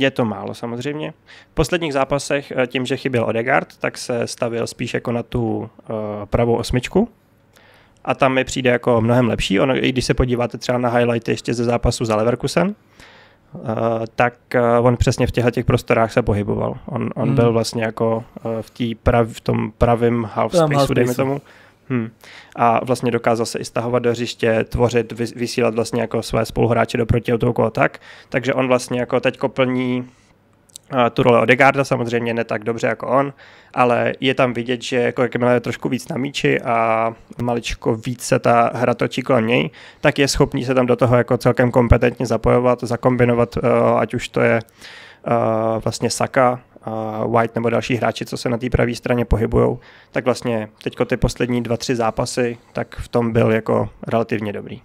Je to málo samozřejmě. V posledních zápasech eh, tím, že chyběl Odegaard, tak se stavil spíš jako na tu uh, pravou osmičku, a tam mi přijde jako mnohem lepší. Ono, I když se podíváte třeba na highlighty ještě ze zápasu za Leverkusen, Uh, tak uh, on přesně v těchto těch prostorách se pohyboval. On, on hmm. byl vlastně jako uh, v, tý prav, v tom pravém half spaceu, dejme tomu. Hmm. A vlastně dokázal se i stahovat do hřiště, tvořit, vysílat vlastně jako své spoluhráče do protiautoku a tak. Takže on vlastně jako teď plní tu roli Odegaarda, samozřejmě ne tak dobře jako on, ale je tam vidět, že jako jakmile je trošku víc na míči a maličko víc se ta hra točí kolem něj, tak je schopný se tam do toho jako celkem kompetentně zapojovat, zakombinovat, eh, ať už to je eh, vlastně Saka, eh, White nebo další hráči, co se na té pravé straně pohybují, tak vlastně teď ty poslední dva, tři zápasy, tak v tom byl jako relativně dobrý.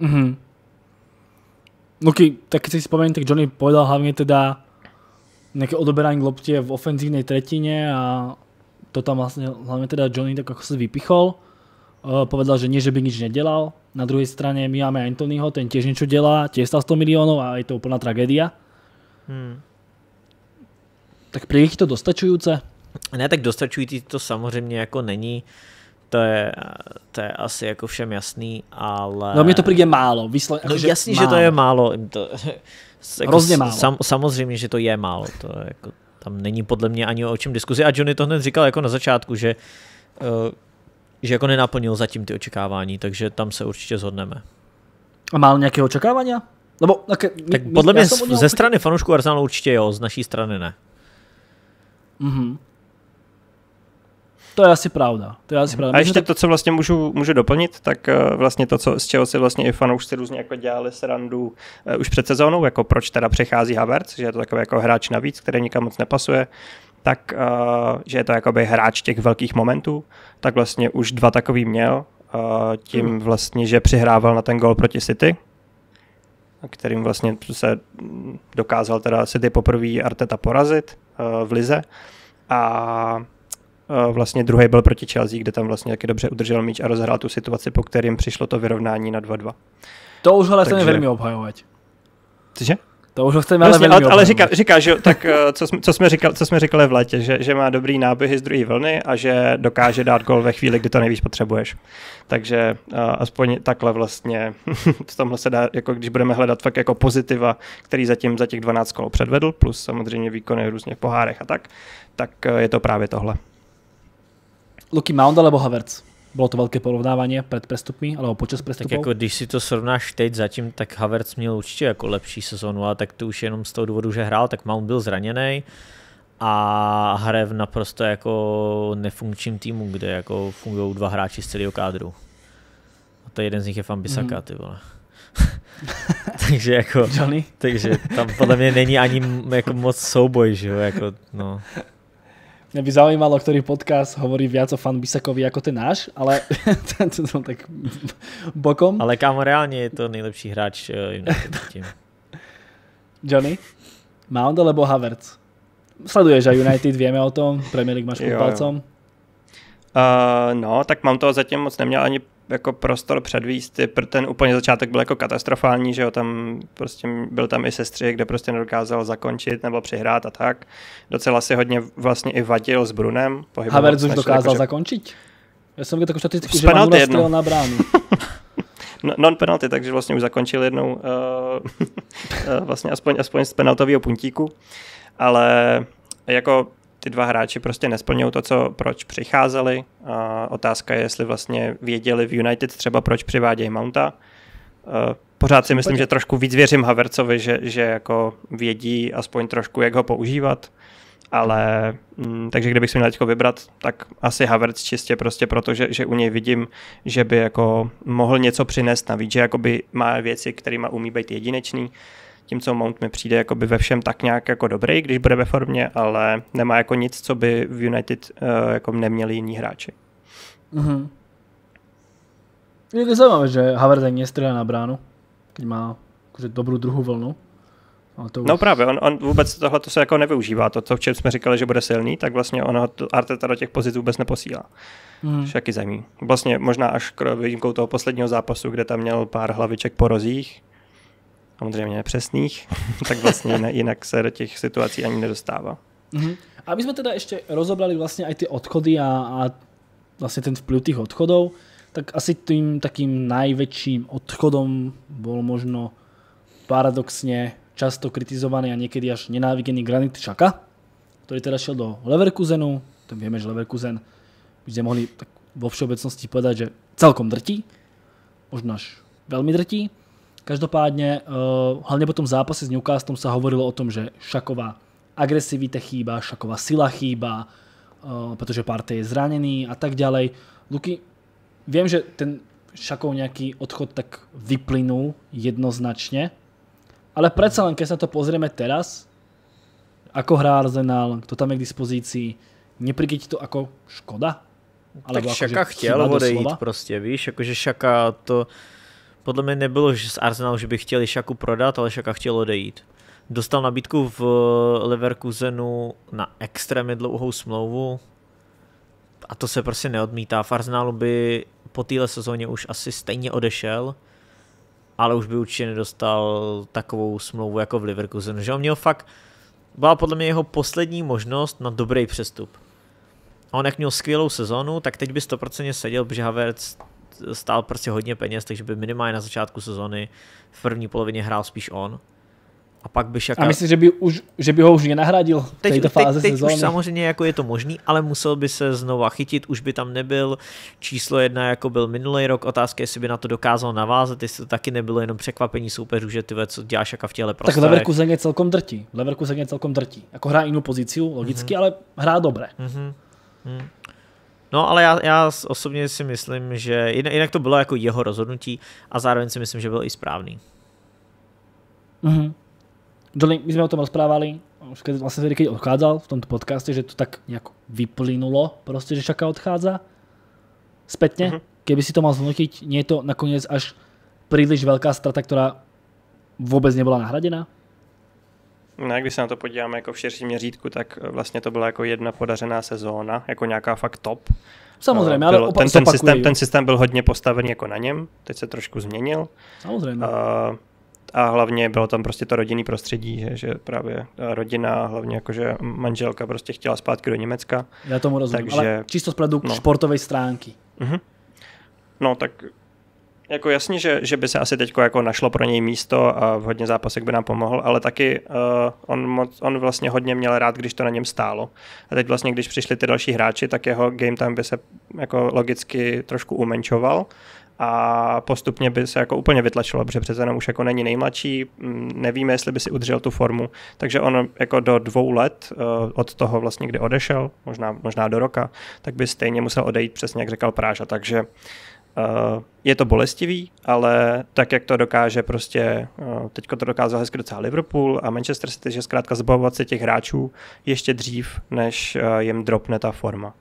Mm-hmm. Luky, taky si spomeň, tak Johnny povedal hlavně teda nějaké odoberání loptě v ofenzívnej tretine a to tam vlastně hlavně teda Johnny tak ako se vypichol. Eh, povedal, že nie, že by nič nedelal. Na druhej strane my máme Anthonyho, ten tiež niečo delá, tiež stal 100 miliónov a je to úplná tragédia. Hmm. Tak pro to dostačujúce? Ne, tak dostačující to samozřejmě jako není. To je, to je asi jako všem jasný, ale... No mě to přijde málo, Vysle... No jasný, že, málo. že to je málo. To, jako Hrozně málo. Sam, samozřejmě, že to je málo. To je jako, tam není podle mě ani o čem diskuzi. A Johnny to hned říkal jako na začátku, že, eh, že jako nenaplnil zatím ty očekávání, takže tam se určitě zhodneme. A málo nějaké očekávání? Nebo, tak, my, tak podle mě z, ze strany fanoušků Arsenalu určitě jo, z naší strany ne. Mm-hmm. To je asi pravda. To je asi pravda. A ještě to, co vlastně můžu, můžu doplnit, tak eh, vlastně to, co, z čeho si vlastně i fanoušci různě jako dělali srandu eh, už před sezónou, jako proč teda přechází Havertz, že je to takový jako hráč navíc, který nikam moc nepasuje, tak eh, že je to jakoby hráč těch velkých momentů, tak vlastně už dva takový měl, tím hmm. vlastně, že přihrával na ten gol proti City, kterým vlastně se dokázal teda City poprvé Arteta porazit v Lize. A Eh, vlastně druhý byl proti Chelsea, kde tam vlastně taky dobře udržel míč a rozhrál tu situaci, po kterým přišlo to vyrovnání na 2-2. To už ale chceme Takže... velmi obhajovat. Cože? To už chceme no ale vlastně, velmi Ale, ale říká, říká, že tak eh, co jsme, co, jsme říkali, co jsme říkali v létě, že, že má dobrý náběhy z druhé vlny a že dokáže dát gol ve chvíli, kdy to nejvíc potřebuješ. Takže uh, aspoň takhle vlastně v tomhle se dá, jako když budeme hledat fakt jako pozitiva, který zatím za těch 12 kol předvedl, plus samozřejmě výkony různě v pohárech a tak, tak je to právě tohle. Luky Mound alebo Havertz? Bylo to velké porovnávání před přestupmi, alebo počas přestupů? Tak jako když si to srovnáš teď zatím, tak Havertz měl určitě jako lepší sezonu, ale tak to už jenom z toho důvodu, že hrál, tak Mount byl zraněný a hraje v naprosto jako nefunkčním týmu, kde jako fungují dva hráči z celého kádru. A to jeden z nich je fan Bisaka, mm. ty vole. takže jako, Johnny? takže tam podle mě není ani jako moc souboj, že jo, jako, no. Mě by zaujímalo, který podcast hovorí viac o fanbisakovi jako ten náš, ale to som tak bokom. Ale kámo, reálně je to nejlepší hráč eh, United. Johnny? Mount alebo Havertz? Sleduješ a United, víme o tom, Premier League máš pod palcom. Uh, no, tak mám toho zatím moc neměl ani jako prostor předvíst. Ten úplně začátek byl jako katastrofální, že jo, tam prostě byl tam i sestřih, kde prostě nedokázal zakončit nebo přihrát a tak. Docela si hodně vlastně i vadil s Brunem. Havertz už dokázal jako, že... zakončit. Já jsem měl takovou statistiku, že Vanula střelil na bránu. No, non-penalty, takže vlastně už zakončil jednou uh, vlastně aspoň, aspoň z penaltového puntíku, ale jako ty dva hráči prostě nesplňují to, co, proč přicházeli. A otázka je, jestli vlastně věděli v United třeba, proč přivádějí Mounta. E, pořád si myslím, že trošku víc věřím Havercovi, že, že jako vědí aspoň trošku, jak ho používat ale mm, takže kdybych si měl teďko vybrat, tak asi Havertz čistě prostě proto, že, že u něj vidím, že by jako mohl něco přinést navíc, že jakoby má věci, kterýma umí být jedinečný tím, co Mount mi přijde jako by ve všem tak nějak jako dobrý, když bude ve formě, ale nemá jako nic, co by v United uh, jako neměli jiní hráči. Mhm. Je to zajímavé, že Havard nestřílá na bránu, když má když dobrou druhou vlnu. A to no už... No právě, on, on vůbec tohle to se jako nevyužívá. To, co včera jsme říkali, že bude silný, tak vlastně ono Arteta do těch pozic vůbec neposílá. Mm. Což zajímavý. Vlastně možná až k výjimkou toho posledního zápasu, kde tam měl pár hlaviček po rozích, samozřejmě nepřesných, tak vlastně jinak se do těch situací ani nedostává. Mm-hmm. A my jsme teda ještě rozobrali vlastně i ty odchody a, a vlastně ten vplyv těch odchodů, tak asi tím takým největším odchodem byl možno paradoxně často kritizovaný a někdy až nenáviděný Granit Čaka, který teda šel do Leverkusenu, To víme, že Leverkusen by jsme mohli tak vo všeobecnosti povedať, že celkom drtí, možno až veľmi drtí. Každopádně, uh, hlavně po tom zápase s Newcastlem sa hovorilo o tom, že Šaková agresivita chýba, Šaková sila chýba, uh, protože Partey je zranený a tak ďalej. Luky, viem, že ten Šakov nějaký odchod tak vyplynul jednoznačně, ale predsa len, keď sa to pozrieme teraz, ako hrá Arsenal, kto tam je k dispozici, nepríde to ako škoda? tak jako, Šaka chtěl odejít prostě, víš, jakože Šaka to podle mě nebylo že z Arsenalu, že by chtěli Šaku prodat, ale Šaka chtěl odejít. Dostal nabídku v Leverkusenu na extrémně dlouhou smlouvu a to se prostě neodmítá. V Arsenalu by po téhle sezóně už asi stejně odešel, ale už by určitě nedostal takovou smlouvu jako v Leverkusenu. Že on měl fakt, byla podle mě jeho poslední možnost na dobrý přestup. A on jak měl skvělou sezonu, tak teď by 100% seděl, protože Havertz stál prostě hodně peněz, takže by minimálně na začátku sezony v první polovině hrál spíš on. A pak by šaka... A myslíš, že by, už, že by ho už nenahradil v teď, fáze teď, teď sezóny? už samozřejmě jako je to možný, ale musel by se znova chytit, už by tam nebyl číslo jedna, jako byl minulý rok. Otázka, jestli by na to dokázal navázat, jestli to taky nebylo jenom překvapení soupeřů, že ty co děláš šaka v těle prostě. Tak Leverkusen je celkom drtí. Leverkusen je celkom drtí. Jako hrá jinou pozici, logicky, mm-hmm. ale hrá dobře. Mm. No ale já, já osobně si myslím, že jinak to bylo jako jeho rozhodnutí a zároveň si myslím, že byl i správný. Mhm. Johnny, my jsme o tom rozprávali, už keď, vlastně tedy, keď odchádzal v tomto podcaste, že to tak nějak vyplynulo, prostě, že Šaka odchádza spätně. Mhm. Keby si to mal zhodnotit, nie je to nakonec až príliš velká strata, která vůbec nebyla nahradená? No, když se na to podíváme jako v širším měřítku, tak eh, vlastně to byla jako jedna podařená sezóna, jako nějaká fakt top. Samozřejmě, bylo, eh, ale opa- ten, ten, systém, ten systém byl hodně postavený jako na něm, teď se trošku změnil. Samozřejmě. A, eh, a hlavně bylo tam prostě to rodinný prostředí, že, že právě rodina, hlavně jakože manželka prostě chtěla zpátky do Německa. Já tomu rozumím, takže, ale čisto z no. sportové stránky. Uh-huh. No tak jako jasně, že, že by se asi teď jako našlo pro něj místo a v hodně zápasek by nám pomohl, ale taky uh, on, moc, on vlastně hodně měl rád, když to na něm stálo. A teď vlastně, když přišli ty další hráči, tak jeho game time by se jako logicky trošku umenčoval a postupně by se jako úplně vytlačilo, protože přece jenom už jako není nejmladší, mm, nevíme, jestli by si udržel tu formu, takže on jako do dvou let eh, od toho vlastně, kdy odešel, možná, možná do roka, tak by stejně musel odejít přesně, jak říkal Práža, takže Eh, je to bolestivý, ale tak, jak to dokáže prostě, eh, teď to dokázal hezky docela Liverpool a Manchester City, že zkrátka zbavovat se těch hráčů ještě dřív, než eh, jim dropne ta forma.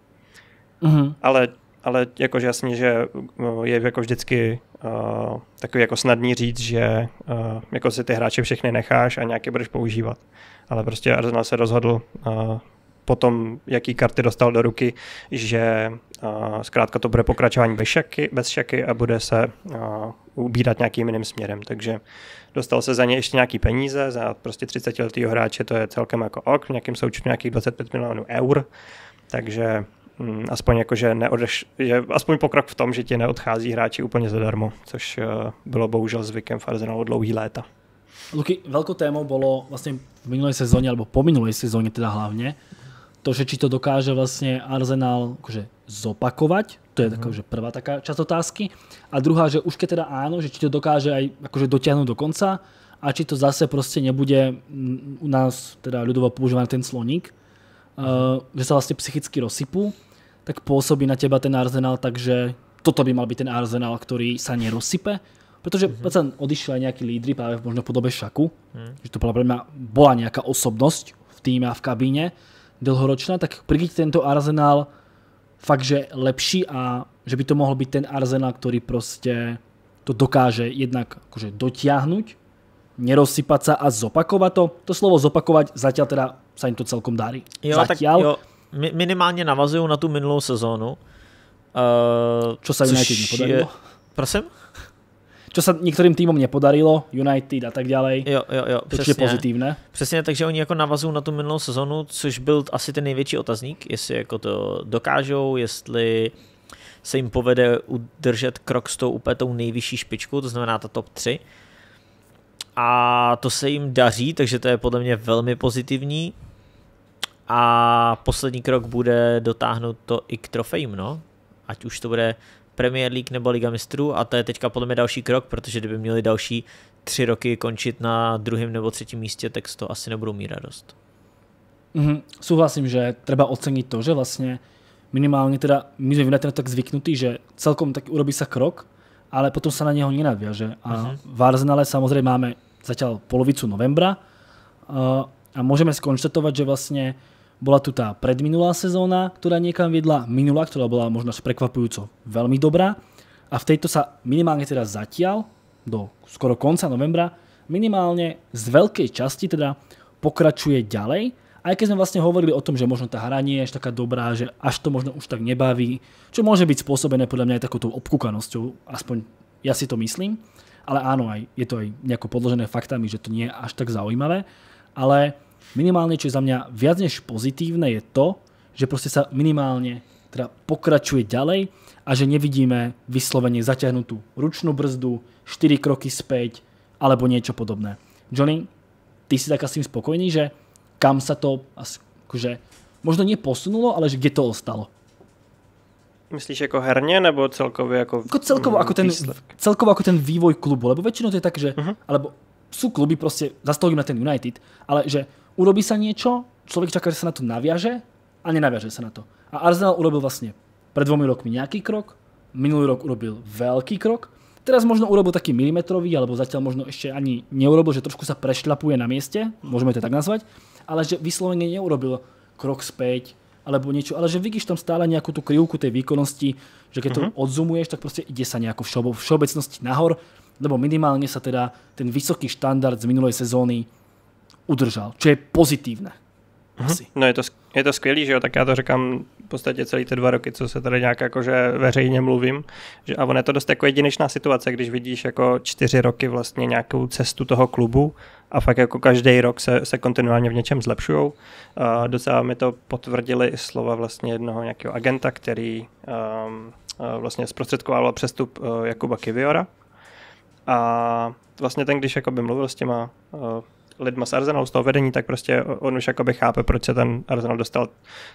Mm-hmm. Ale, ale jakože jasně, že je jako vždycky takový jako snadný říct, že jako si ty hráče všechny necháš a nějaké budeš používat. Ale prostě Arsenal se rozhodl potom, jaký karty dostal do ruky, že uh, zkrátka to bude pokračování bez šaky, bez šaky a bude se uh, ubírat nějakým jiným směrem. Takže dostal se za ně ještě nějaký peníze, za prostě 30 letého hráče to je celkem jako ok, v nějakým součtu nějakých 25 milionů eur, takže mm, aspoň jako, že, neodeš, že aspoň pokrok v tom, že ti neodchází hráči úplně zadarmo, což uh, bylo bohužel zvykem v Arsenalu dlouhý léta. Luky, velkou témou bylo vlastně v minulé sezóně, alebo po minulé sezóně teda hlavně to, že či to dokáže vlastne Arsenal akože zopakovať, to je mhm. taká, že prvá taká časť otázky. A druhá, že už keď teda áno, že či to dokáže aj akože dotiahnuť do konca a či to zase proste nebude mm, u nás teda ľudovo používaný ten sloník, uh, že sa vlastne psychicky rozsypú, tak pôsobí na teba ten Arsenal, takže toto by mal byť ten Arsenal, ktorý sa nerozsype, Protože mm -hmm. odišli aj nejakí lídry právě možno v podobe Šaku, mm. že to byla, bola nejaká osobnosť v týme a v kabíne, dlhoročná, tak prý tento Arsenal fakt, že lepší a že by to mohl být ten Arsenal, který prostě to dokáže jednak akože dotiahnuť, nerozsypat sa a zopakovat to. To slovo zopakovat zatím teda sa jim to celkom dári. Jo, tak jo, minimálně navazují na tu minulou sezónu. Uh, eh, Čo sa United nepodarilo? Je... Prosím? čo sa některým týmům nepodarilo, United a tak ďalej. Jo, jo, jo, přesně. pozitívne. Přesně, takže oni jako navazují na tu minulou sezonu, což byl asi ten největší otazník, jestli jako to dokážou, jestli se jim povede udržet krok s tou úplně tou nejvyšší špičkou, to znamená ta top 3. A to se jim daří, takže to je podle mě velmi pozitivní. A poslední krok bude dotáhnout to i k trofejím, no. Ať už to bude Premier League nebo Liga mistrů a to je teďka podle mě další krok, protože kdyby měli další tři roky končit na druhém nebo třetím místě, tak to asi nebudou mít radost. Mm-hmm. Souhlasím, že třeba ocenit to, že vlastně minimálně teda my jsme v tak zvyknutí, že celkom tak urobí se krok, ale potom se na něho nenadviaže. A mm-hmm. v Arsenale samozřejmě máme zatím polovicu novembra a můžeme skonštatovat, že vlastně Bola tu tá predminulá sezóna, ktorá niekam viedla, minulá, ktorá bola možno až prekvapujúco veľmi dobrá a v tejto sa minimálne teda zatiaľ, do skoro konca novembra, minimálne z veľkej časti teda pokračuje ďalej, aj keď sme vlastne hovorili o tom, že možno tá hra nie je až taká dobrá, že až to možno už tak nebaví, čo môže byť spôsobené podľa mňa aj takouto obkúkanosťou, aspoň ja si to myslím, ale áno, je to aj nejako podložené faktami, že to nie je až tak zaujímavé, ale minimálne, čo je za mňa viac než pozitívne, je to, že proste sa minimálne teda pokračuje ďalej a že nevidíme vyslovene zaťahnutú ručnú brzdu, 4 kroky späť alebo niečo podobné. Johnny, ty si tak asi spokojný, že kam sa to akože, možno neposunulo, posunulo, ale že kde to ostalo? Myslíš jako herně nebo celkově jako, jako celkovo, mm, jako ten, celkovo jako ten vývoj klubu, lebo většinou to je tak, že, uh mhm. -huh. alebo jsou kluby prostě, na ten United, ale že urobí sa niečo, človek čaká, že sa na to naviaže a nenaviaže sa na to. A Arsenal urobil vlastne pred dvomi rokmi nejaký krok, minulý rok urobil veľký krok, teraz možno urobil taký milimetrový, alebo zatiaľ možno ešte ani neurobil, že trošku sa prešľapuje na mieste, môžeme to tak nazvať, ale že vyslovene neurobil krok späť, alebo niečo, ale že vidíš tam stále nejakú tú krivku tej výkonnosti, že keď to uh mhm. -huh. odzumuješ, tak proste ide sa nejako všeobecnosti nahor, lebo minimálne sa teda ten vysoký štandard z minulej sezóny udržal, čo je pozitívne. Mhm. Asi. No je to, je to skvělý, že jo, tak já to říkám v podstatě celý ty dva roky, co se tady nějak jakože veřejně mluvím. Že, a ono je to dost jako jedinečná situace, když vidíš jako čtyři roky vlastně nějakou cestu toho klubu a fakt jako každý rok se, se kontinuálně v něčem zlepšují. Uh, docela mi to potvrdili i slova vlastně jednoho nějakého agenta, který um, vlastně zprostředkovával přestup uh, Jakuba Kiviora. A vlastně ten, když by mluvil s těma uh, lidma z Arsenalu, z toho vedení, tak prostě on už jakoby chápe, proč se ten Arsenal dostal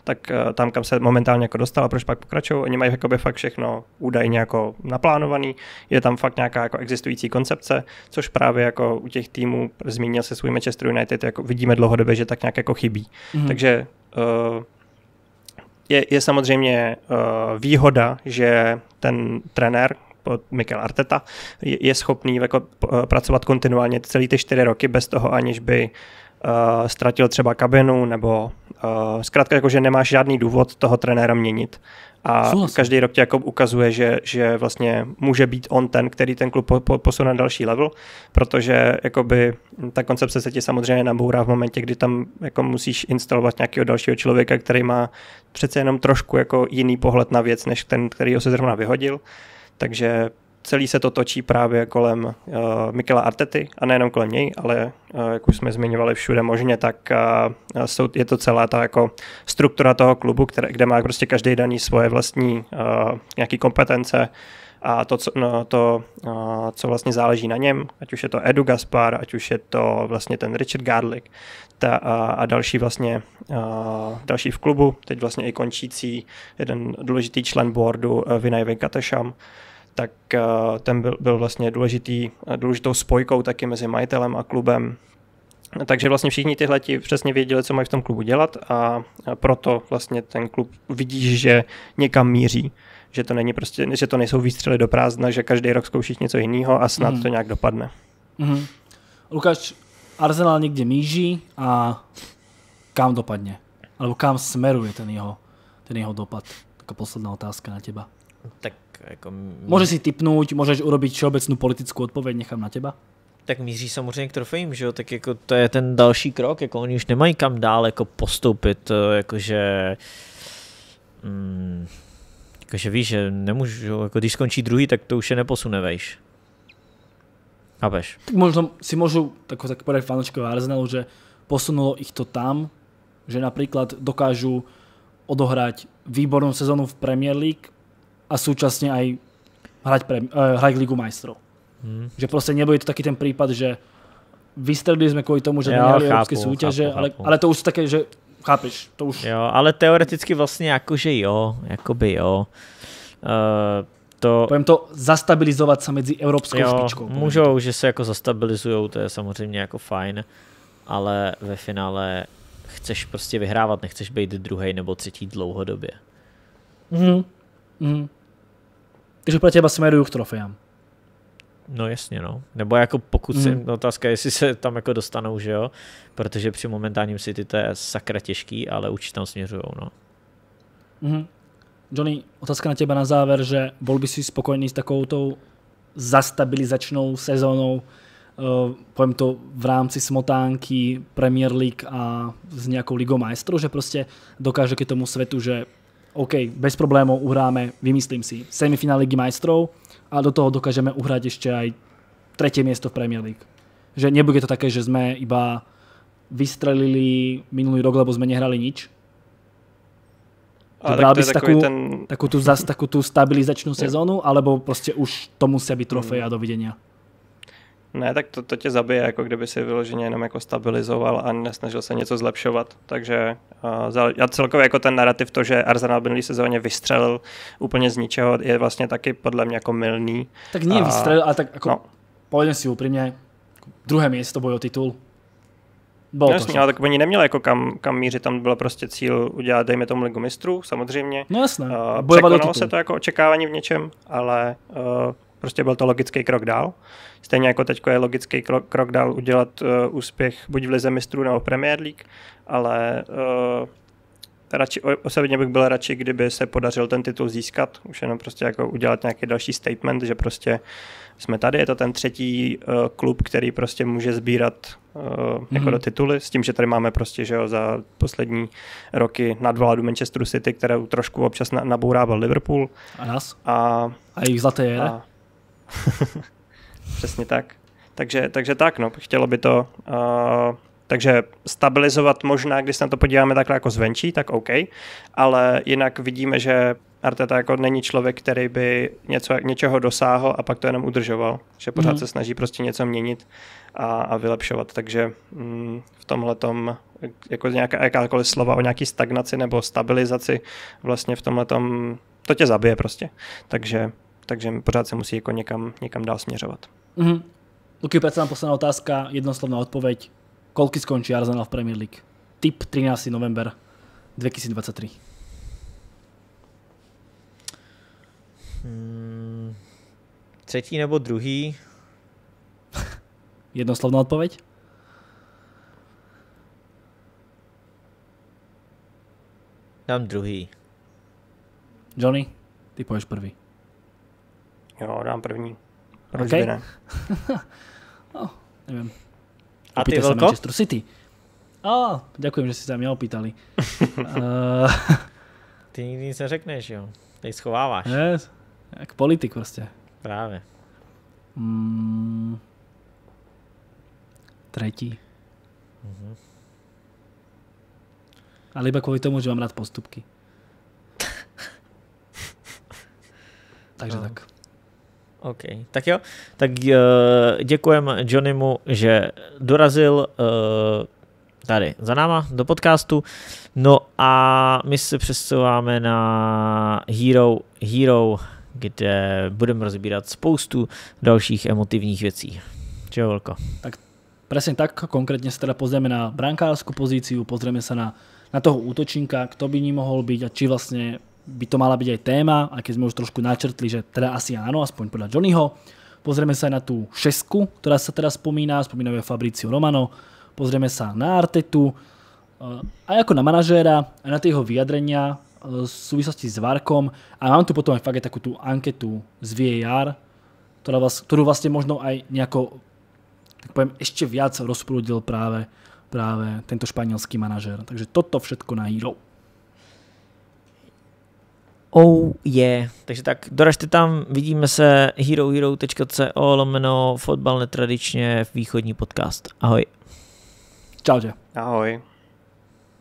tak eh, tam, kam se momentálně jako dostal a proč pak pokračují. Oni mají jakoby fakt všechno údajně jako naplánovaný, je tam fakt nějaká jako existující koncepce, což právě jako u těch týmů zmínil se svůj Manchester United, jako vidíme dlouhodobě, že tak nějak jako chybí. Mm. Takže uh, je, je samozřejmě uh, výhoda, že ten trenér, Mikel Arteta je schopný jako pracovat kontinuálně celý ty čtyři roky bez toho, aniž by uh, ztratil třeba kabinu, nebo uh, zkrátka jako, že nemáš žádný důvod toho trenéra měnit. A Souhlasím. každý rok tě jako ukazuje, že, že vlastně může být on ten, který ten klub po, po, posune na další level, protože jakoby, ta koncepce se ti samozřejmě nabourá v momentě, kdy tam jako musíš instalovat nějakého dalšího člověka, který má přece jenom trošku jako jiný pohled na věc, než ten, který ho se zrovna vyhodil. Takže celý se to točí právě kolem uh, Mikela Artety a nejenom kolem něj, ale uh, jak už jsme zmiňovali všude možně, tak uh, jsou, je to celá ta jako struktura toho klubu, které, kde má prostě každý daný svoje vlastní uh, nějaký kompetence a to, co, no, to uh, co vlastně záleží na něm, ať už je to Edu Gaspar, ať už je to vlastně ten Richard Garlick ta, a, a další vlastně uh, další v klubu, teď vlastně i končící jeden důležitý člen boardu uh, Vinay Venkatesham, tak eh, ten byl, byl vlastně důležitý, eh, důležitou spojkou taky mezi majitelem a klubem. Takže vlastně všichni tyhle ti přesně věděli, co mají v tom klubu dělat a proto vlastně ten klub vidí, že někam míří. Že to, není prostě, že to nejsou výstřely do prázdna, že každý rok zkouší něco jiného a snad mm. to nějak dopadne. Mm. Lukáš, Arsenal někde míří a kam dopadne? Alebo kam smeruje ten jeho, ten jeho dopad? Taková posledná otázka na těba. Tak jako... Můžeš si typnout, můžeš urobit všeobecnou politickou odpověď, nechám na teba tak míří samozřejmě k trofejím, že jo, tak jako to je ten další krok, jako oni už nemají kam dál jako postoupit, eh, jakože mm, jakože víš, že nemůžu, jako když skončí druhý, tak to už je neposune, vejš. Chápeš? Tak možno si můžu tak, tak povedať fanočkové Arsenalu, že posunulo ich to tam, že například dokážu odohrať výbornou sezonu v Premier League, a súčasne aj hrať, pre, uh, eh, hrať Ligu majstrov. Hmm. Že proste nebude to taký ten prípad, že vystredili sme kvôli tomu, že nehrali európske súťaže, chápu, ale, chápu. ale to už také, že chápeš, to už... Jo, ale teoreticky vlastně jakože jo, jakoby jo. Uh, to... pojem to, zastabilizovat se mezi evropskou jo, špičkou. Můžou, to. že se jako zastabilizujou, to je samozřejmě jako fajn, ale ve finále chceš prostě vyhrávat, nechceš být druhý nebo třetí dlouhodobě. -hmm. Mm -hmm. Každopádně asi jmenuju k trofejám. No jasně, no. Nebo jako pokud si, mm. otázka jestli se tam jako dostanou, že jo? Protože při momentálním City to je sakra těžký, ale určitě tam směřujou, no. Mm. Johnny, otázka na těba na závěr, že byl by si spokojený s takovou tou zastabilizačnou sezónou, uh, povím to v rámci smotánky Premier League a s nějakou ligou majstrů, že prostě dokáže k tomu světu, že OK, bez problémov uhráme, vymyslím si, semifinále Ligy majstrov a do toho dokážeme uhrať ešte aj tretie miesto v Premier League. Že nebude to také, že sme iba vystrelili minulý rok, lebo sme nehrali nič. Ale bral bys takovou, ten... takovou, tu, tu sezónu, alebo prostě už to musí být trofej a dovidenia? Ne, tak to, to tě zabije, jako kdyby si vyloženě jenom jako stabilizoval a nesnažil se něco zlepšovat. Takže uh, eh, já celkově jako ten narrativ to, že Arsenal minulý sezóně vystřelil úplně z ničeho, je vlastně taky podle mě jako milný. Tak nie vystřelil, ale tak jako, no. povedem si upřímně, jako druhé místo bojo o titul. Bylo no, to, ale tak oni neměli jako kam, kam mířit, tam bylo prostě cíl udělat, dejme tomu ligu mistrů, samozřejmě. No jasné, uh, bojovat se to jako očekávání v něčem, ale uh, Prostě byl to logický krok dál. Stejně jako teď je logický krok, krok dál udělat uh, úspěch buď v Lize mistrů nebo Premier League, ale uh, radši, osobně bych byl radši, kdyby se podařil ten titul získat, už jenom prostě jako udělat nějaký další statement, že prostě jsme tady, je to ten třetí uh, klub, který prostě může sbírat uh, mm-hmm. jako mhm. do tituly, s tím, že tady máme prostě, že jo, za poslední roky nadvládu Manchesteru City, kterou trošku občas na, nabourával Liverpool. A nás? A, a jejich zlaté je? A, Přesně tak. Takže, takže tak, no, chtělo by to. Uh, takže stabilizovat možná, když se na to podíváme takhle jako zvenčí, tak OK, ale jinak vidíme, že Arteta jako není člověk, který by něco, něčeho dosáhl a pak to jenom udržoval, že pořád mm. se snaží prostě něco měnit a, a vylepšovat, takže mm, v tomhle tom jako nějaká, jakákoliv slova o nějaký stagnaci nebo stabilizaci vlastně v tomhle tom to tě zabije prostě, takže takže pořád se musí jako někam, někam dál směřovat. Mm-hmm. Luky, predsa vám poslední otázka, jednoslovná odpověď. Kolky skončí Arsenal v Premier League? Typ 13. november 2023. Hmm, třetí nebo druhý? Jednoslovná odpověď? Dám druhý. Johnny, ty pojdeš prvý. Jo, dám první. Proč okay. by ne? no, nevím. A Opýtaj ty velko? Manchester City. A, oh, děkuji, že jste se mě opýtali. uh... Ty nikdy nic neřekneš, jo. Teď schováváš. Ne, jak politik prostě. Právě. Mm, třetí. Uh-huh. Ale iba kvůli tomu, že mám rád postupky. Takže no. tak. OK, tak jo. Tak uh, Johnnymu, že dorazil uh, tady za náma do podcastu. No a my se přesouváme na Hero, Hero kde budeme rozbírat spoustu dalších emotivních věcí. Čeho, Volko. Tak přesně tak, konkrétně se teda pozrieme na brankářskou pozici, pozrieme se na, na toho útočníka, kdo by ní mohl být a či vlastně by to mala byť aj téma, aj keď sme už trošku načrtli, že teda asi áno, aspoň podľa Johnnyho. Pozrieme sa aj na tú šesku, ktorá sa teraz spomína, spomínajú aj Fabricio Romano. Pozrieme sa na Artetu, eh, aj ako na manažéra, aj na tie jeho vyjadrenia eh, v súvislosti s Varkom. A mám tu potom aj fakt aj takú tú anketu z VAR, ktorá vás, ktorú vlastne možno aj nejako tak poviem, ešte viac rozprúdil práve, práve tento španielský manažér. Takže toto všetko na Hero. Oh yeah. Takže tak, doražte tam, vidíme se herohero.co lomeno fotbal netradičně východní podcast. Ahoj. Čau, Ahoj.